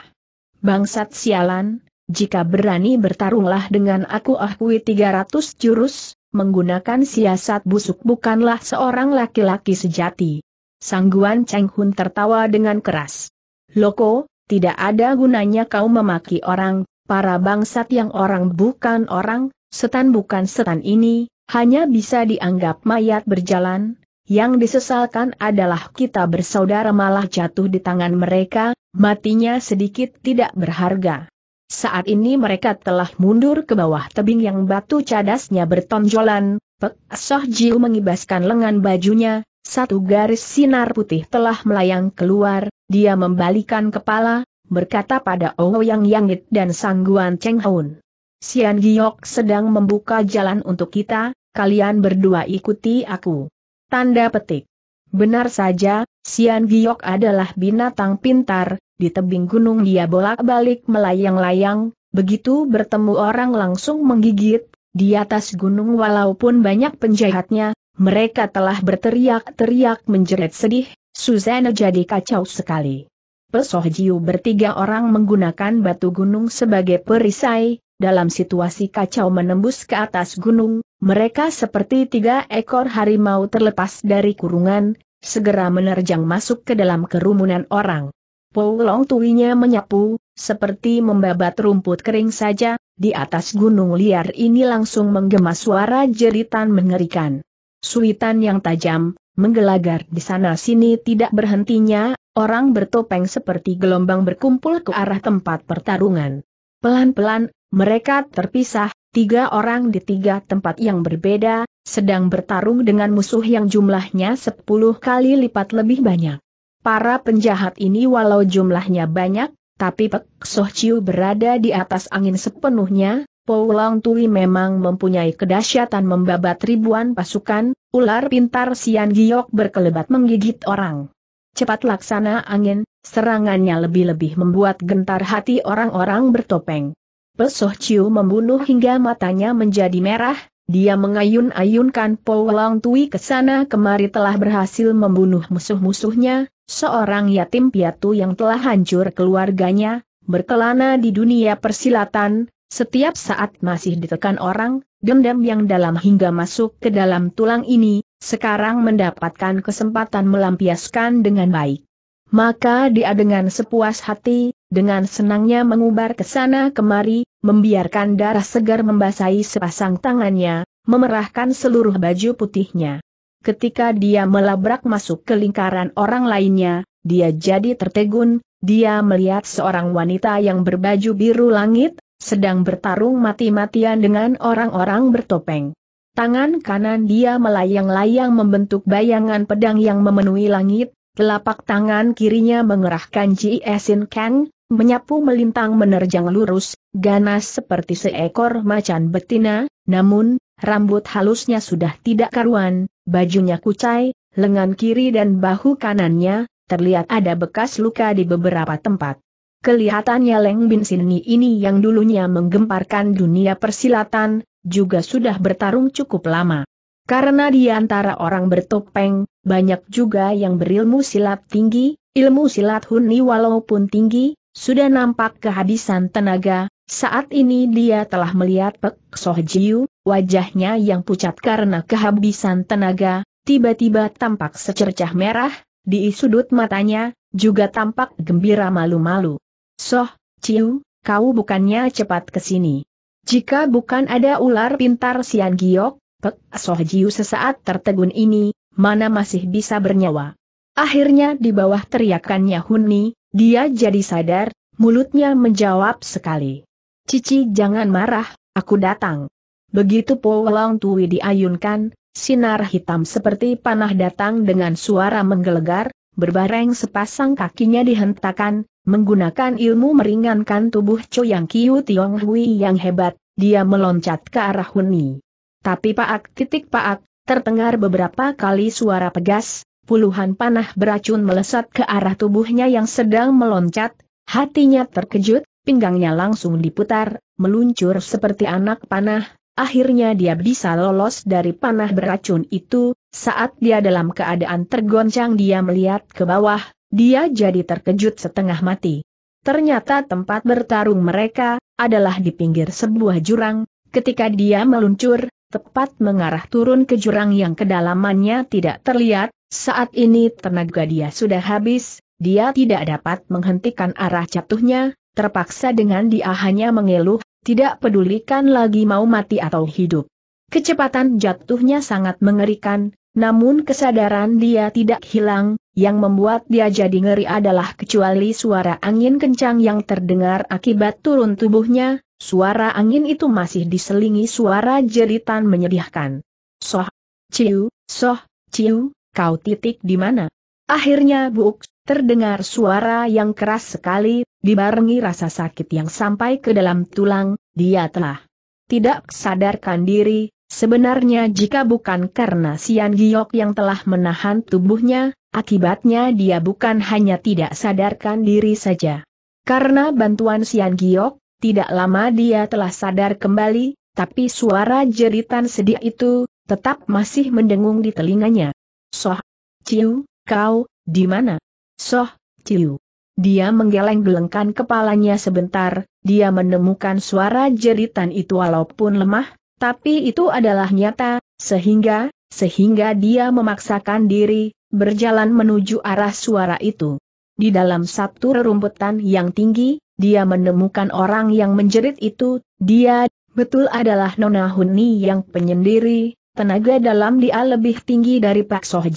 Bangsat sialan, jika berani bertarunglah dengan aku akui 300 jurus, menggunakan siasat busuk bukanlah seorang laki-laki sejati. Sangguan Cheng Hun tertawa dengan keras. Loko, tidak ada gunanya kau memaki orang, para bangsat yang orang bukan orang, setan bukan setan ini, hanya bisa dianggap mayat berjalan, yang disesalkan adalah kita bersaudara malah jatuh di tangan mereka, matinya sedikit tidak berharga. Saat ini mereka telah mundur ke bawah tebing yang batu cadasnya bertonjolan, Pek Soh Jiu mengibaskan lengan bajunya, satu garis sinar putih telah melayang keluar, dia membalikan kepala, berkata pada Ouyang Yangit dan Sangguan Cheng Hoon. Sian Giok sedang membuka jalan untuk kita, kalian berdua ikuti aku. Tanda petik. Benar saja, Sian Giok adalah binatang pintar, di tebing gunung dia bolak-balik melayang-layang, begitu bertemu orang langsung menggigit, di atas gunung walaupun banyak penjahatnya, mereka telah berteriak-teriak menjerit sedih, Suzanne jadi kacau sekali. Pesoh Jiu bertiga orang menggunakan batu gunung sebagai perisai, dalam situasi kacau menembus ke atas gunung, mereka seperti tiga ekor harimau terlepas dari kurungan, segera menerjang masuk ke dalam kerumunan orang. Poulong tuinya menyapu, seperti membabat rumput kering saja, di atas gunung liar ini langsung menggema suara jeritan mengerikan. Suitan yang tajam, menggelagar di sana-sini tidak berhentinya, orang bertopeng seperti gelombang berkumpul ke arah tempat pertarungan. Pelan-pelan, mereka terpisah, tiga orang di tiga tempat yang berbeda, sedang bertarung dengan musuh yang jumlahnya sepuluh kali lipat lebih banyak. Para penjahat ini walau jumlahnya banyak, tapi Pek Soh Chiu berada di atas angin sepenuhnya, Poulang Tui memang mempunyai kedahsyatan membabat ribuan pasukan, ular pintar Sian Giok berkelebat menggigit orang. Cepat laksana angin, serangannya lebih-lebih membuat gentar hati orang-orang bertopeng. Pesoh Ciu membunuh hingga matanya menjadi merah, dia mengayun-ayunkan Poulang Tui ke sana kemari telah berhasil membunuh musuh-musuhnya, seorang yatim piatu yang telah hancur keluarganya, berkelana di dunia persilatan, setiap saat masih ditekan orang, dendam yang dalam hingga masuk ke dalam tulang ini, sekarang mendapatkan kesempatan melampiaskan dengan baik. Maka dia dengan sepuas hati, dengan senangnya mengubar ke sana kemari, membiarkan darah segar membasahi sepasang tangannya, memerahkan seluruh baju putihnya. Ketika dia melabrak masuk ke lingkaran orang lainnya, dia jadi tertegun, dia melihat seorang wanita yang berbaju biru langit, sedang bertarung mati-matian dengan orang-orang bertopeng. Tangan kanan dia melayang-layang membentuk bayangan pedang yang memenuhi langit, telapak tangan kirinya mengerahkan Ji Esin Kang, menyapu melintang menerjang lurus, ganas seperti seekor macan betina, namun, rambut halusnya sudah tidak karuan, bajunya kucai, lengan kiri dan bahu kanannya, terlihat ada bekas luka di beberapa tempat. Kelihatannya Leng Bin Sinni ini yang dulunya menggemparkan dunia persilatan, juga sudah bertarung cukup lama. Karena di antara orang bertopeng, banyak juga yang berilmu silat tinggi, ilmu silat huni walaupun tinggi, sudah nampak kehabisan tenaga, saat ini dia telah melihat Pek Soh Jiu, wajahnya yang pucat karena kehabisan tenaga, tiba-tiba tampak secercah merah, di sudut matanya, juga tampak gembira malu-malu. Soh, Ciu, kau bukannya cepat ke sini. Jika bukan ada ular pintar Sian Giok, Pek Soh Jiu sesaat tertegun ini, mana masih bisa bernyawa. Akhirnya di bawah teriakannya Huni, dia jadi sadar, mulutnya menjawab sekali. Cici jangan marah, aku datang. Begitu Po Long Tui diayunkan, sinar hitam seperti panah datang dengan suara menggelegar, berbareng sepasang kakinya dihentakkan, Menggunakan ilmu meringankan tubuh Yang Kiu Tiong Hui yang hebat, dia meloncat ke arah Huni. Tapi paak titik paak, terdengar beberapa kali suara pegas, puluhan panah beracun melesat ke arah tubuhnya yang sedang meloncat, hatinya terkejut, pinggangnya langsung diputar, meluncur seperti anak panah, akhirnya dia bisa lolos dari panah beracun itu, saat dia dalam keadaan tergoncang dia melihat ke bawah, dia jadi terkejut setengah mati. Ternyata tempat bertarung mereka adalah di pinggir sebuah jurang. Ketika dia meluncur, tepat mengarah turun ke jurang yang kedalamannya tidak terlihat, saat ini tenaga dia sudah habis, dia tidak dapat menghentikan arah jatuhnya, terpaksa dengan dia hanya mengeluh, tidak pedulikan lagi mau mati atau hidup. Kecepatan jatuhnya sangat mengerikan, namun kesadaran dia tidak hilang, yang membuat dia jadi ngeri adalah kecuali suara angin kencang yang terdengar akibat turun tubuhnya, suara angin itu masih diselingi suara jeritan menyedihkan. Soh, ciu, soh, ciu, kau titik di mana? Akhirnya buk, terdengar suara yang keras sekali, dibarengi rasa sakit yang sampai ke dalam tulang, dia telah tidak sadarkan diri, Sebenarnya jika bukan karena Sian Giok yang telah menahan tubuhnya, akibatnya dia bukan hanya tidak sadarkan diri saja. Karena bantuan Sian Giok, tidak lama dia telah sadar kembali, tapi suara jeritan sedih itu, tetap masih mendengung di telinganya. Soh, Ciu, kau, di mana? Soh, Ciu. Dia menggeleng-gelengkan kepalanya sebentar, dia menemukan suara jeritan itu walaupun lemah, tapi itu adalah nyata, sehingga, sehingga dia memaksakan diri, berjalan menuju arah suara itu. Di dalam satu rerumputan yang tinggi, dia menemukan orang yang menjerit itu, dia, betul adalah Nona Huni yang penyendiri, tenaga dalam dia lebih tinggi dari Pak Soh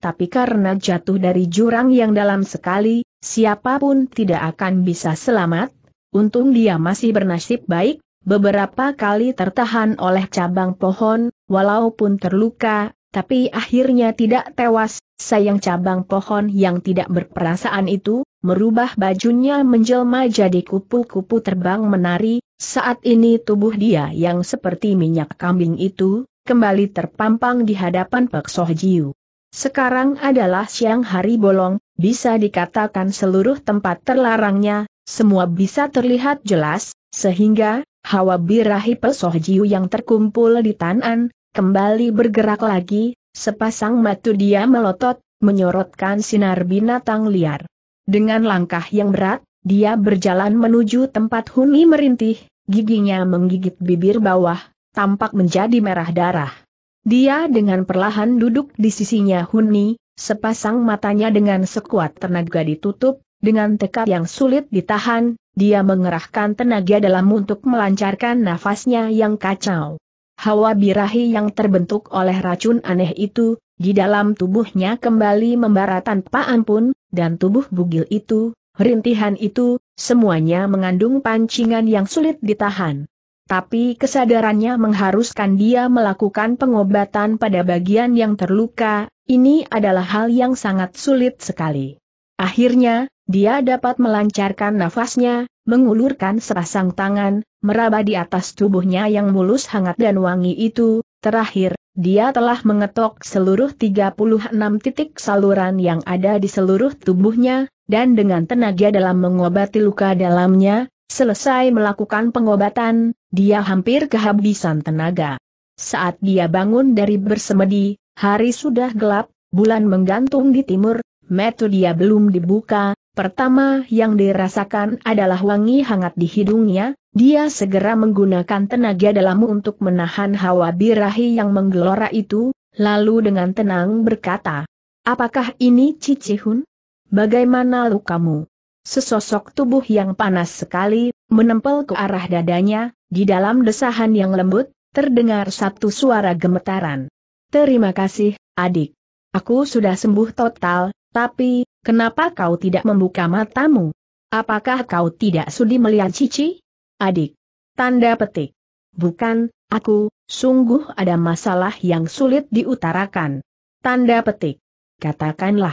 tapi karena jatuh dari jurang yang dalam sekali, siapapun tidak akan bisa selamat, untung dia masih bernasib baik, beberapa kali tertahan oleh cabang pohon, walaupun terluka, tapi akhirnya tidak tewas, sayang cabang pohon yang tidak berperasaan itu, merubah bajunya menjelma jadi kupu-kupu terbang menari, saat ini tubuh dia yang seperti minyak kambing itu, kembali terpampang di hadapan Pek Soh Sekarang adalah siang hari bolong, bisa dikatakan seluruh tempat terlarangnya, semua bisa terlihat jelas, sehingga, Hawa birahi pesoh jiu yang terkumpul di Tanan, kembali bergerak lagi, sepasang mata dia melotot, menyorotkan sinar binatang liar. Dengan langkah yang berat, dia berjalan menuju tempat Huni merintih, giginya menggigit bibir bawah, tampak menjadi merah darah. Dia dengan perlahan duduk di sisinya Huni, sepasang matanya dengan sekuat tenaga ditutup, dengan tekad yang sulit ditahan, dia mengerahkan tenaga dalam untuk melancarkan nafasnya yang kacau. Hawa birahi yang terbentuk oleh racun aneh itu, di dalam tubuhnya kembali membara tanpa ampun, dan tubuh bugil itu, rintihan itu, semuanya mengandung pancingan yang sulit ditahan. Tapi kesadarannya mengharuskan dia melakukan pengobatan pada bagian yang terluka, ini adalah hal yang sangat sulit sekali. Akhirnya, dia dapat melancarkan nafasnya, mengulurkan sepasang tangan, meraba di atas tubuhnya yang mulus hangat dan wangi itu, terakhir, dia telah mengetok seluruh 36 titik saluran yang ada di seluruh tubuhnya, dan dengan tenaga dalam mengobati luka dalamnya, selesai melakukan pengobatan, dia hampir kehabisan tenaga. Saat dia bangun dari bersemedi, hari sudah gelap, bulan menggantung di timur, Metode belum dibuka, pertama yang dirasakan adalah wangi hangat di hidungnya, dia segera menggunakan tenaga dalam untuk menahan hawa birahi yang menggelora itu, lalu dengan tenang berkata, Apakah ini Cicihun? Bagaimana lukamu? Sesosok tubuh yang panas sekali, menempel ke arah dadanya, di dalam desahan yang lembut, terdengar satu suara gemetaran. Terima kasih, adik. Aku sudah sembuh total, tapi, kenapa kau tidak membuka matamu? Apakah kau tidak sudi melihat Cici? Adik. Tanda petik. Bukan, aku, sungguh ada masalah yang sulit diutarakan. Tanda petik. Katakanlah.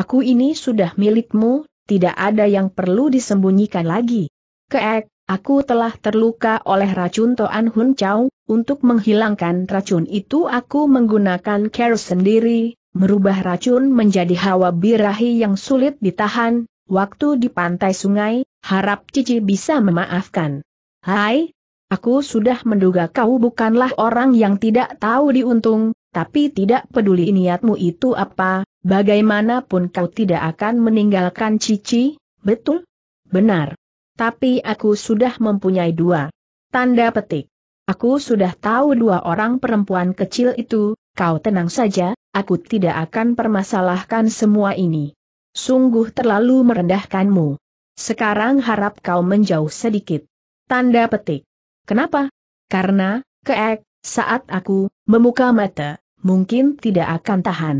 Aku ini sudah milikmu, tidak ada yang perlu disembunyikan lagi. Keek, aku telah terluka oleh racun Toan Hun Chow, untuk menghilangkan racun itu aku menggunakan care sendiri, merubah racun menjadi hawa birahi yang sulit ditahan, waktu di pantai sungai, harap Cici bisa memaafkan. Hai, aku sudah menduga kau bukanlah orang yang tidak tahu diuntung, tapi tidak peduli niatmu itu apa, bagaimanapun kau tidak akan meninggalkan Cici, betul? Benar. Tapi aku sudah mempunyai dua. Tanda petik. Aku sudah tahu dua orang perempuan kecil itu, kau tenang saja, aku tidak akan permasalahkan semua ini. Sungguh terlalu merendahkanmu. Sekarang harap kau menjauh sedikit. Tanda petik. Kenapa? Karena, keek, saat aku memuka mata, mungkin tidak akan tahan.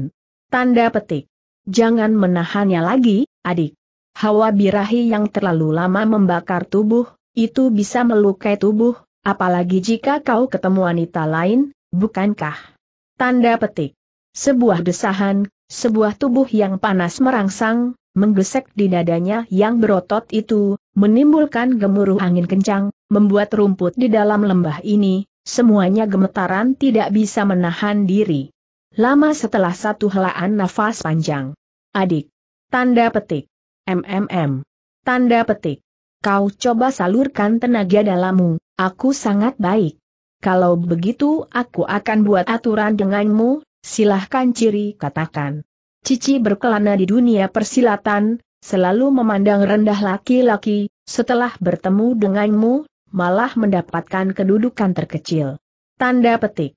Tanda petik. Jangan menahannya lagi, adik. Hawa birahi yang terlalu lama membakar tubuh, itu bisa melukai tubuh, apalagi jika kau ketemu wanita lain, bukankah? Tanda petik sebuah desahan, sebuah tubuh yang panas merangsang, menggesek di dadanya yang berotot itu, menimbulkan gemuruh angin kencang, membuat rumput di dalam lembah ini, semuanya gemetaran tidak bisa menahan diri. Lama setelah satu helaan nafas panjang. Adik. Tanda petik. MMM. Tanda petik. Kau coba salurkan tenaga dalammu, aku sangat baik. Kalau begitu aku akan buat aturan denganmu, Silahkan ciri katakan. Cici berkelana di dunia persilatan, selalu memandang rendah laki-laki, setelah bertemu denganmu, malah mendapatkan kedudukan terkecil. Tanda petik.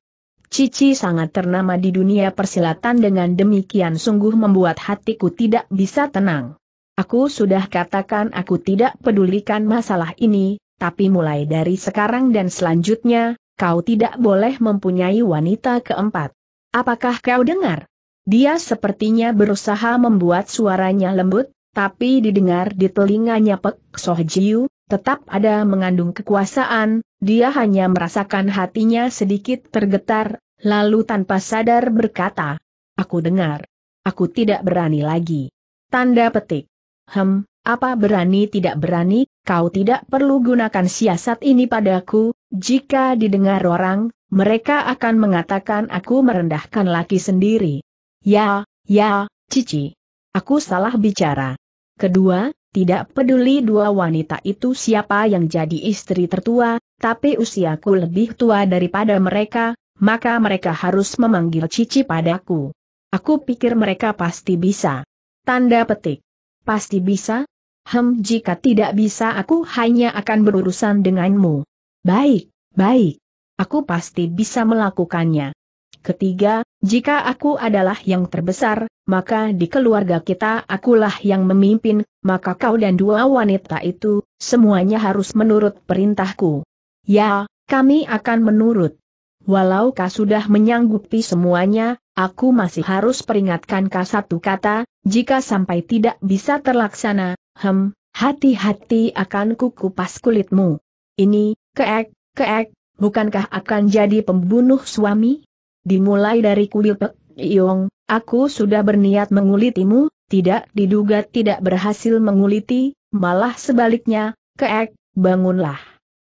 Cici sangat ternama di dunia persilatan dengan demikian sungguh membuat hatiku tidak bisa tenang. Aku sudah katakan aku tidak pedulikan masalah ini, tapi mulai dari sekarang dan selanjutnya, kau tidak boleh mempunyai wanita keempat. Apakah kau dengar? Dia sepertinya berusaha membuat suaranya lembut, tapi didengar di telinganya Pek Soh Jiu, tetap ada mengandung kekuasaan, dia hanya merasakan hatinya sedikit tergetar, lalu tanpa sadar berkata, Aku dengar. Aku tidak berani lagi. Tanda petik. Hem, apa berani tidak berani, kau tidak perlu gunakan siasat ini padaku, jika didengar orang, mereka akan mengatakan aku merendahkan laki sendiri. Ya, ya, Cici. Aku salah bicara. Kedua, tidak peduli dua wanita itu siapa yang jadi istri tertua, tapi usiaku lebih tua daripada mereka, maka mereka harus memanggil Cici padaku. Aku pikir mereka pasti bisa. Tanda petik. Pasti bisa? Hem jika tidak bisa aku hanya akan berurusan denganmu. Baik, baik aku pasti bisa melakukannya. Ketiga, jika aku adalah yang terbesar, maka di keluarga kita akulah yang memimpin, maka kau dan dua wanita itu, semuanya harus menurut perintahku. Ya, kami akan menurut. Walau kau sudah menyanggupi semuanya, aku masih harus peringatkan kau satu kata, jika sampai tidak bisa terlaksana, hem, hati-hati akan kukupas kulitmu. Ini, keek, keek, bukankah akan jadi pembunuh suami? Dimulai dari kuil Pek Iyong, aku sudah berniat mengulitimu, tidak diduga tidak berhasil menguliti, malah sebaliknya, keek, bangunlah.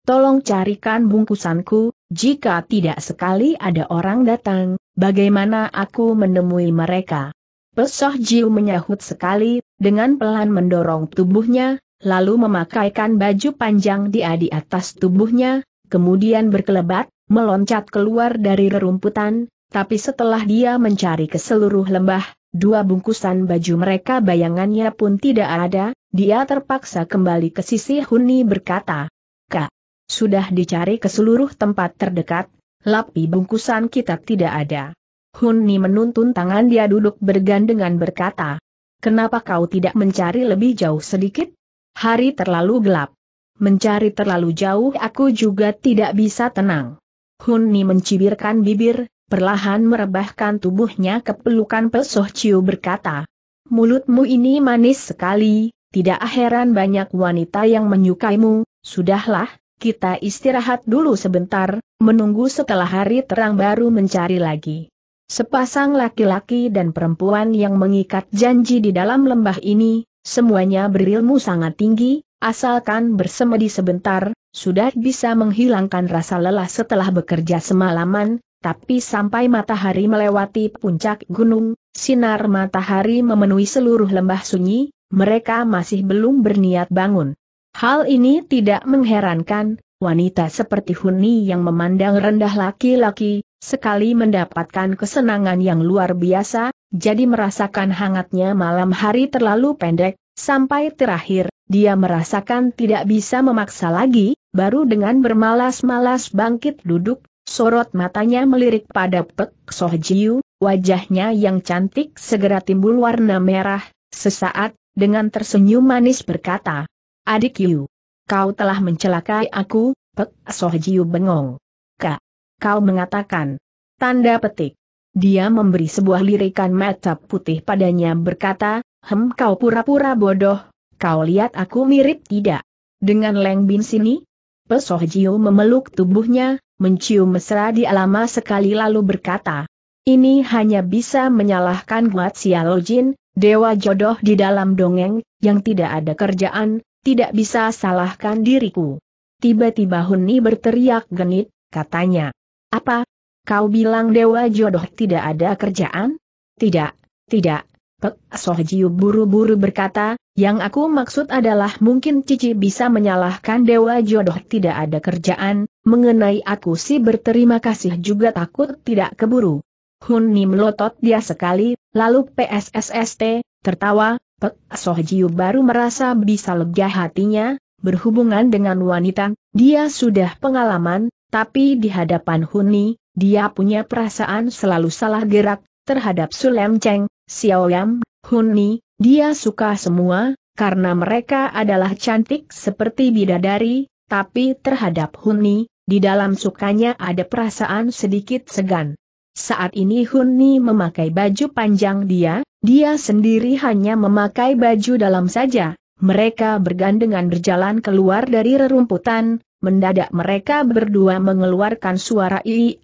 Tolong carikan bungkusanku, jika tidak sekali ada orang datang, bagaimana aku menemui mereka? Pesoh Jiu menyahut sekali, dengan pelan mendorong tubuhnya, lalu memakaikan baju panjang dia di atas tubuhnya, kemudian berkelebat, meloncat keluar dari rerumputan, tapi setelah dia mencari ke seluruh lembah, dua bungkusan baju mereka bayangannya pun tidak ada, dia terpaksa kembali ke sisi Huni berkata, Kak, sudah dicari ke seluruh tempat terdekat, lapi bungkusan kita tidak ada. Huni menuntun tangan dia duduk bergandengan berkata, Kenapa kau tidak mencari lebih jauh sedikit? Hari terlalu gelap. Mencari terlalu jauh aku juga tidak bisa tenang. Hunni mencibirkan bibir, perlahan merebahkan tubuhnya ke pelukan Pesoh Ciu berkata, Mulutmu ini manis sekali, tidak heran banyak wanita yang menyukaimu, sudahlah, kita istirahat dulu sebentar, menunggu setelah hari terang baru mencari lagi. Sepasang laki-laki dan perempuan yang mengikat janji di dalam lembah ini, Semuanya berilmu sangat tinggi, asalkan bersemedi sebentar, sudah bisa menghilangkan rasa lelah setelah bekerja semalaman, tapi sampai matahari melewati puncak gunung, sinar matahari memenuhi seluruh lembah sunyi, mereka masih belum berniat bangun. Hal ini tidak mengherankan, wanita seperti Huni yang memandang rendah laki-laki, Sekali mendapatkan kesenangan yang luar biasa, jadi merasakan hangatnya malam hari terlalu pendek, sampai terakhir, dia merasakan tidak bisa memaksa lagi, baru dengan bermalas-malas bangkit duduk, sorot matanya melirik pada Pek Soh Jiu, wajahnya yang cantik segera timbul warna merah, sesaat, dengan tersenyum manis berkata, Adik Yu, kau telah mencelakai aku, Pek Soh Jiu bengong kau mengatakan. Tanda petik. Dia memberi sebuah lirikan mata putih padanya berkata, Hem kau pura-pura bodoh, kau lihat aku mirip tidak? Dengan Leng Bin sini? Pesoh Jiu memeluk tubuhnya, mencium mesra di alama sekali lalu berkata, Ini hanya bisa menyalahkan Guat Jin, dewa jodoh di dalam dongeng, yang tidak ada kerjaan, tidak bisa salahkan diriku. Tiba-tiba Huni berteriak genit, katanya. Apa? Kau bilang dewa jodoh tidak ada kerjaan? Tidak, tidak. Pek Sohjiu buru-buru berkata, yang aku maksud adalah mungkin Cici bisa menyalahkan dewa jodoh tidak ada kerjaan, mengenai aku sih berterima kasih juga takut tidak keburu. Huni melotot dia sekali, lalu PSSST, tertawa, Pek Sohjiu baru merasa bisa lega hatinya, berhubungan dengan wanita, dia sudah pengalaman, tapi di hadapan Huni, dia punya perasaan selalu salah gerak, terhadap Sulem Cheng, Xiao Yam, Huni, dia suka semua, karena mereka adalah cantik seperti bidadari, tapi terhadap Huni, di dalam sukanya ada perasaan sedikit segan. Saat ini Huni memakai baju panjang dia, dia sendiri hanya memakai baju dalam saja. Mereka bergandengan berjalan keluar dari rerumputan, Mendadak mereka berdua mengeluarkan suara ih,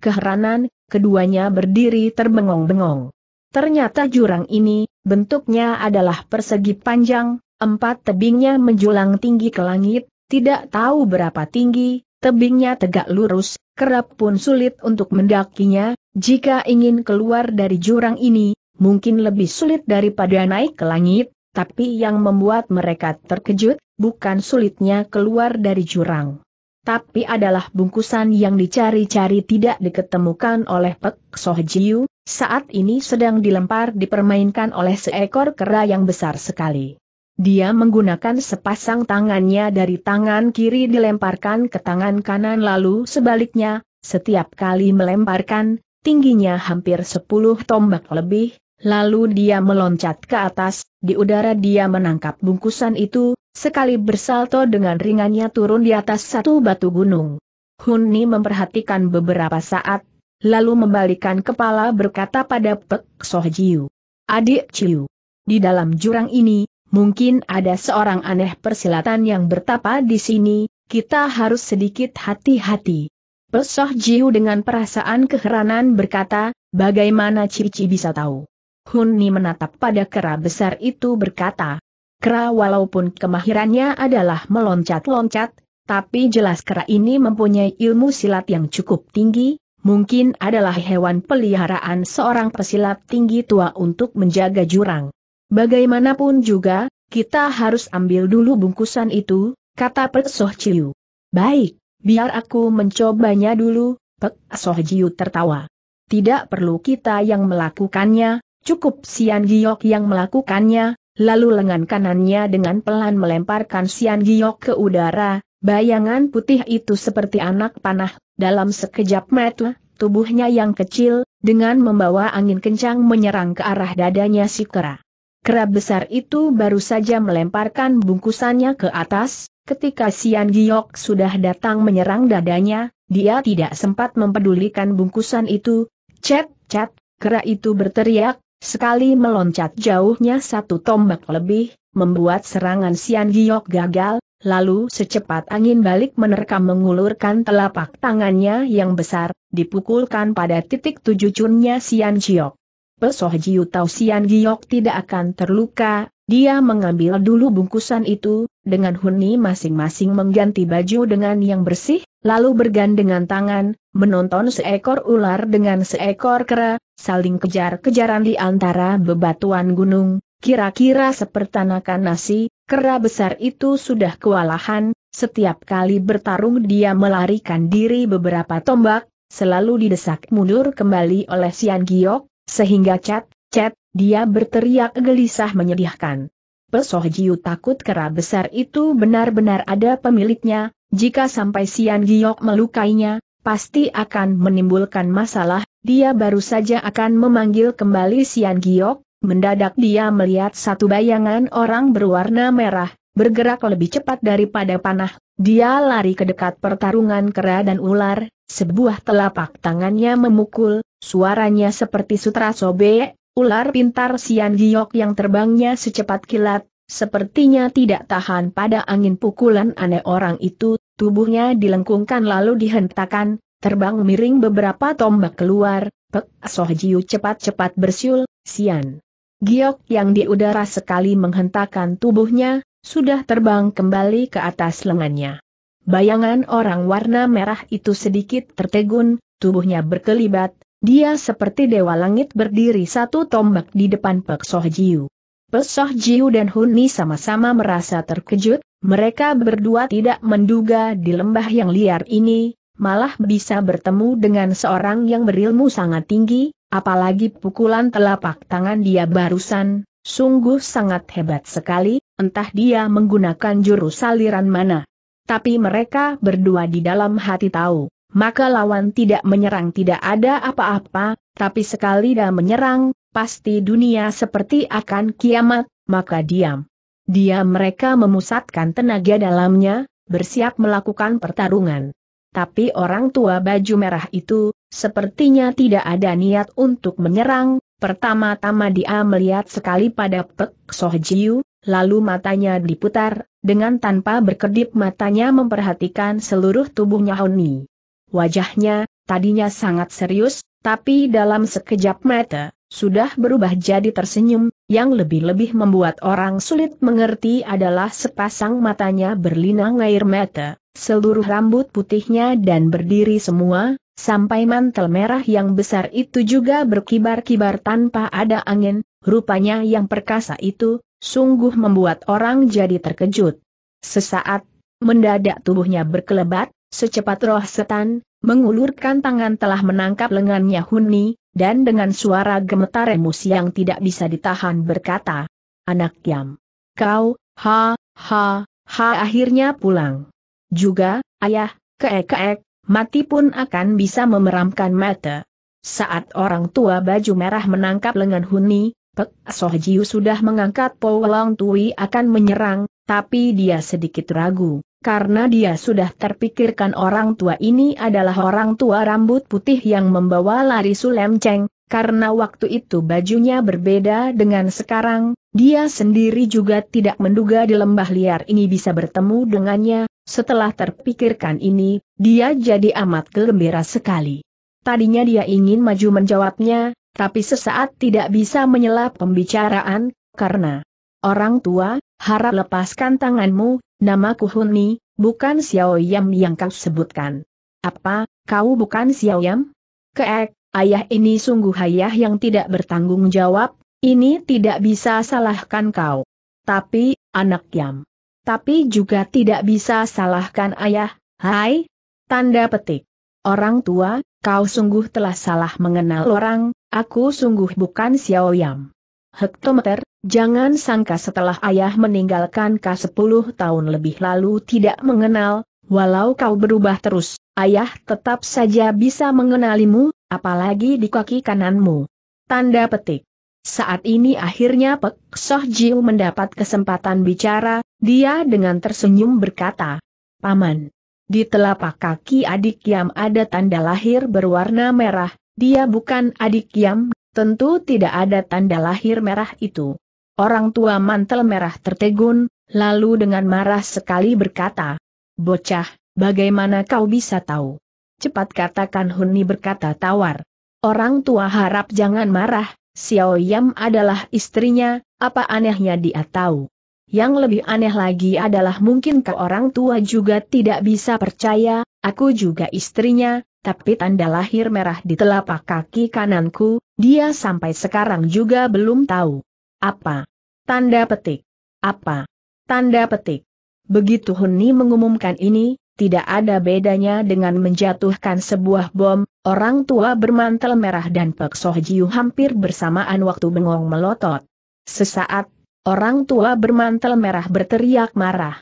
keheranan, keduanya berdiri terbengong-bengong. Ternyata jurang ini, bentuknya adalah persegi panjang, empat tebingnya menjulang tinggi ke langit, tidak tahu berapa tinggi, tebingnya tegak lurus, kerap pun sulit untuk mendakinya, jika ingin keluar dari jurang ini, mungkin lebih sulit daripada naik ke langit, tapi yang membuat mereka terkejut, bukan sulitnya keluar dari jurang. Tapi adalah bungkusan yang dicari-cari tidak diketemukan oleh Pek Soh Jiu, saat ini sedang dilempar dipermainkan oleh seekor kera yang besar sekali. Dia menggunakan sepasang tangannya dari tangan kiri dilemparkan ke tangan kanan lalu sebaliknya, setiap kali melemparkan, tingginya hampir 10 tombak lebih, Lalu dia meloncat ke atas, di udara dia menangkap bungkusan itu, sekali bersalto dengan ringannya turun di atas satu batu gunung. Hunni memperhatikan beberapa saat, lalu membalikan kepala berkata pada Pek Soh Jiu. Adik Ciu. Di dalam jurang ini, mungkin ada seorang aneh persilatan yang bertapa di sini, kita harus sedikit hati-hati. Pek Soh Jiu dengan perasaan keheranan berkata, bagaimana Cici bisa tahu? Huni menatap pada kera besar itu berkata. Kera walaupun kemahirannya adalah meloncat-loncat, tapi jelas kera ini mempunyai ilmu silat yang cukup tinggi, mungkin adalah hewan peliharaan seorang pesilat tinggi tua untuk menjaga jurang. Bagaimanapun juga, kita harus ambil dulu bungkusan itu, kata Pek Soh Chiu. Baik, biar aku mencobanya dulu, Pek Soh tertawa. Tidak perlu kita yang melakukannya, Cukup Sian Giok yang melakukannya, lalu lengan kanannya dengan pelan melemparkan Sian Giok ke udara, bayangan putih itu seperti anak panah, dalam sekejap mata, tubuhnya yang kecil, dengan membawa angin kencang menyerang ke arah dadanya si kera. Kera besar itu baru saja melemparkan bungkusannya ke atas, ketika Sian Giok sudah datang menyerang dadanya, dia tidak sempat mempedulikan bungkusan itu, cet, cet, kera itu berteriak, Sekali meloncat jauhnya satu tombak lebih, membuat serangan Sian Giok gagal, lalu secepat angin balik menerkam mengulurkan telapak tangannya yang besar, dipukulkan pada titik tujuh cunnya Sian Giok. Pesoh Jiu tahu Sian Giok tidak akan terluka, dia mengambil dulu bungkusan itu, dengan huni masing-masing mengganti baju dengan yang bersih, lalu bergandengan tangan, menonton seekor ular dengan seekor kera, saling kejar-kejaran di antara bebatuan gunung, kira-kira sepertanakan nasi, kera besar itu sudah kewalahan, setiap kali bertarung dia melarikan diri beberapa tombak, selalu didesak mundur kembali oleh Sian Giok, sehingga cat, cat, dia berteriak gelisah menyedihkan. Pesoh Jiu takut kera besar itu benar-benar ada pemiliknya, jika sampai Sian Giok melukainya, pasti akan menimbulkan masalah, dia baru saja akan memanggil kembali Sian Giok, mendadak dia melihat satu bayangan orang berwarna merah, bergerak lebih cepat daripada panah, dia lari ke dekat pertarungan kera dan ular, sebuah telapak tangannya memukul, suaranya seperti sutra sobek, Ular pintar Sian Giok yang terbangnya secepat kilat, sepertinya tidak tahan pada angin pukulan aneh orang itu, tubuhnya dilengkungkan lalu dihentakkan, terbang miring beberapa tombak keluar, Pek Soh Jiu cepat-cepat bersiul, Sian. Giok yang di udara sekali menghentakkan tubuhnya, sudah terbang kembali ke atas lengannya. Bayangan orang warna merah itu sedikit tertegun, tubuhnya berkelibat, dia seperti dewa langit berdiri satu tombak di depan Pek Soh Jiu. Pek Soh Jiu dan Huni sama-sama merasa terkejut, mereka berdua tidak menduga di lembah yang liar ini, malah bisa bertemu dengan seorang yang berilmu sangat tinggi, apalagi pukulan telapak tangan dia barusan, sungguh sangat hebat sekali, entah dia menggunakan jurus saliran mana. Tapi mereka berdua di dalam hati tahu, maka lawan tidak menyerang tidak ada apa-apa, tapi sekali dia menyerang, pasti dunia seperti akan kiamat, maka diam. Dia mereka memusatkan tenaga dalamnya, bersiap melakukan pertarungan. Tapi orang tua baju merah itu, sepertinya tidak ada niat untuk menyerang, pertama-tama dia melihat sekali pada Pek Soh Jiu, lalu matanya diputar, dengan tanpa berkedip matanya memperhatikan seluruh tubuhnya Honi. Wajahnya, tadinya sangat serius, tapi dalam sekejap mata, sudah berubah jadi tersenyum, yang lebih-lebih membuat orang sulit mengerti adalah sepasang matanya berlinang air mata, seluruh rambut putihnya dan berdiri semua, sampai mantel merah yang besar itu juga berkibar-kibar tanpa ada angin, rupanya yang perkasa itu, sungguh membuat orang jadi terkejut. Sesaat, mendadak tubuhnya berkelebat, Secepat roh setan, mengulurkan tangan telah menangkap lengannya Huni, dan dengan suara gemetar emosi yang tidak bisa ditahan berkata, Anak Yam, kau, ha, ha, ha akhirnya pulang. Juga, ayah, keek-keek, mati pun akan bisa memeramkan mata. Saat orang tua baju merah menangkap lengan Huni, Pek Sohjiu sudah mengangkat Powelong Tui akan menyerang, tapi dia sedikit ragu karena dia sudah terpikirkan orang tua ini adalah orang tua rambut putih yang membawa lari Sulem Cheng, karena waktu itu bajunya berbeda dengan sekarang, dia sendiri juga tidak menduga di lembah liar ini bisa bertemu dengannya, setelah terpikirkan ini, dia jadi amat gembira sekali. Tadinya dia ingin maju menjawabnya, tapi sesaat tidak bisa menyela pembicaraan, karena orang tua, harap lepaskan tanganmu, Namaku Huni, bukan Xiao Yam yang kau sebutkan. Apa, kau bukan Xiao Yam? Keek, ayah ini sungguh ayah yang tidak bertanggung jawab, ini tidak bisa salahkan kau. Tapi, anak Yam. Tapi juga tidak bisa salahkan ayah, hai? Tanda petik. Orang tua, kau sungguh telah salah mengenal orang, aku sungguh bukan Xiao Yam hektometer, jangan sangka setelah ayah meninggalkan kau sepuluh tahun lebih lalu tidak mengenal, walau kau berubah terus, ayah tetap saja bisa mengenalimu, apalagi di kaki kananmu. Tanda petik. Saat ini akhirnya Pek Soh Jiu mendapat kesempatan bicara, dia dengan tersenyum berkata, Paman, di telapak kaki adik Yam ada tanda lahir berwarna merah, dia bukan adik Yam Tentu tidak ada tanda lahir merah itu. Orang tua mantel merah tertegun, lalu dengan marah sekali berkata, Bocah, bagaimana kau bisa tahu? Cepat katakan Huni berkata tawar. Orang tua harap jangan marah, Xiao Yam adalah istrinya, apa anehnya dia tahu. Yang lebih aneh lagi adalah mungkin ke orang tua juga tidak bisa percaya, aku juga istrinya, tapi tanda lahir merah di telapak kaki kananku, dia sampai sekarang juga belum tahu. Apa? Tanda petik. Apa? Tanda petik. Begitu Huni mengumumkan ini, tidak ada bedanya dengan menjatuhkan sebuah bom, orang tua bermantel merah dan Pek Soh Jiu hampir bersamaan waktu bengong melotot. Sesaat, orang tua bermantel merah berteriak marah.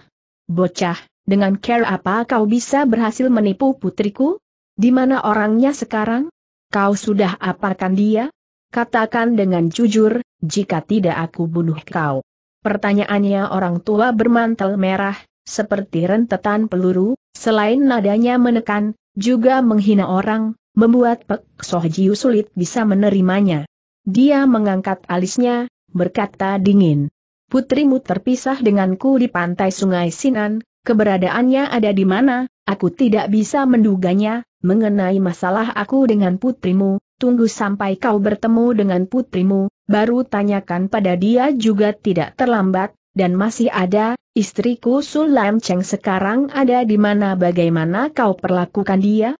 Bocah, dengan care apa kau bisa berhasil menipu putriku? Di mana orangnya sekarang? Kau sudah apakan dia? Katakan dengan jujur, jika tidak aku bunuh kau. Pertanyaannya orang tua bermantel merah, seperti rentetan peluru, selain nadanya menekan, juga menghina orang, membuat Pek Sohjiu sulit bisa menerimanya. Dia mengangkat alisnya, berkata dingin. Putrimu terpisah denganku di pantai sungai Sinan, keberadaannya ada di mana, aku tidak bisa menduganya, mengenai masalah aku dengan putrimu, tunggu sampai kau bertemu dengan putrimu, baru tanyakan pada dia juga tidak terlambat, dan masih ada, istriku Sulam Cheng sekarang ada di mana bagaimana kau perlakukan dia?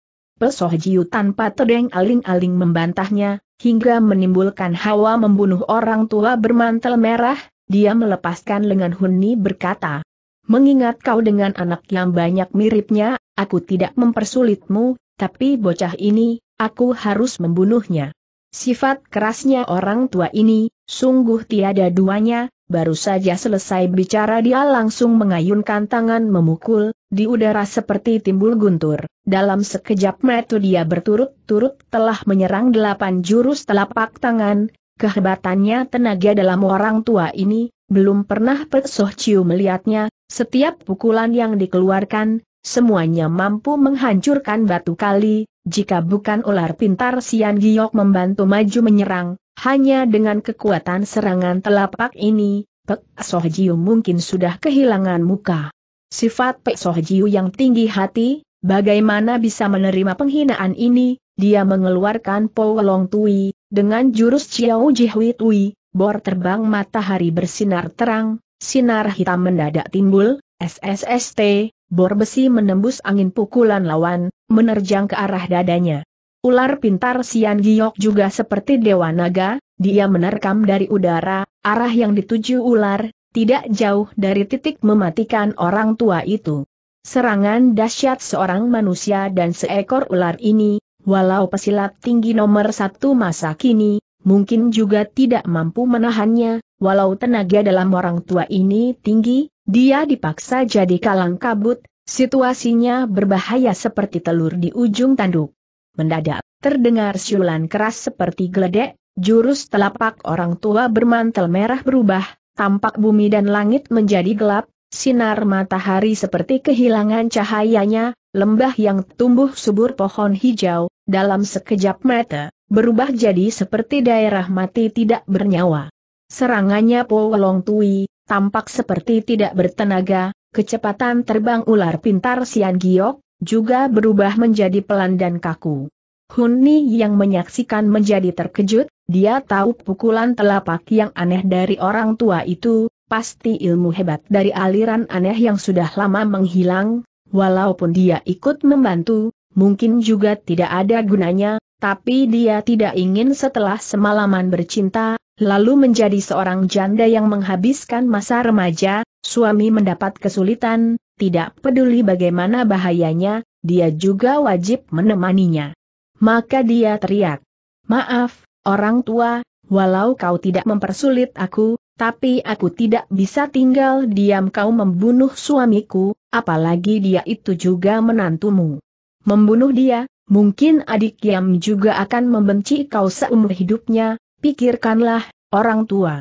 Pesoh Jiu tanpa terdeng aling-aling membantahnya, hingga menimbulkan hawa membunuh orang tua bermantel merah, dia melepaskan lengan Huni berkata, Mengingat kau dengan anak yang banyak miripnya, aku tidak mempersulitmu, tapi bocah ini, aku harus membunuhnya. Sifat kerasnya orang tua ini, sungguh tiada duanya, baru saja selesai bicara dia langsung mengayunkan tangan memukul, di udara seperti timbul guntur. Dalam sekejap mata dia berturut-turut telah menyerang delapan jurus telapak tangan, kehebatannya tenaga dalam orang tua ini, belum pernah Pek Soh Chiu melihatnya, setiap pukulan yang dikeluarkan, semuanya mampu menghancurkan batu kali, jika bukan ular pintar Sian Giok membantu maju menyerang, hanya dengan kekuatan serangan telapak ini, Pek Soh Jiu mungkin sudah kehilangan muka. Sifat Pek Soh Jiu yang tinggi hati, bagaimana bisa menerima penghinaan ini, dia mengeluarkan Po Long Tui, dengan jurus Chiao Jihui Tui, bor terbang matahari bersinar terang, sinar hitam mendadak timbul, SSST, bor besi menembus angin pukulan lawan, menerjang ke arah dadanya. Ular pintar Sian Giok juga seperti Dewa Naga, dia menerkam dari udara, arah yang dituju ular, tidak jauh dari titik mematikan orang tua itu. Serangan dahsyat seorang manusia dan seekor ular ini, walau pesilat tinggi nomor satu masa kini, mungkin juga tidak mampu menahannya, Walau tenaga dalam orang tua ini tinggi, dia dipaksa jadi kalang kabut, situasinya berbahaya seperti telur di ujung tanduk. Mendadak, terdengar siulan keras seperti geledek, jurus telapak orang tua bermantel merah berubah, tampak bumi dan langit menjadi gelap, sinar matahari seperti kehilangan cahayanya, lembah yang tumbuh subur pohon hijau, dalam sekejap mata, berubah jadi seperti daerah mati tidak bernyawa. Serangannya Po Long Tui, tampak seperti tidak bertenaga, kecepatan terbang ular pintar Sian Giok, juga berubah menjadi pelan dan kaku. Ni yang menyaksikan menjadi terkejut, dia tahu pukulan telapak yang aneh dari orang tua itu, pasti ilmu hebat dari aliran aneh yang sudah lama menghilang, walaupun dia ikut membantu, mungkin juga tidak ada gunanya, tapi dia tidak ingin setelah semalaman bercinta, lalu menjadi seorang janda yang menghabiskan masa remaja, suami mendapat kesulitan, tidak peduli bagaimana bahayanya, dia juga wajib menemaninya. Maka dia teriak, Maaf, orang tua, walau kau tidak mempersulit aku, tapi aku tidak bisa tinggal diam kau membunuh suamiku, apalagi dia itu juga menantumu. Membunuh dia, mungkin adik Yam juga akan membenci kau seumur hidupnya, Pikirkanlah, orang tua.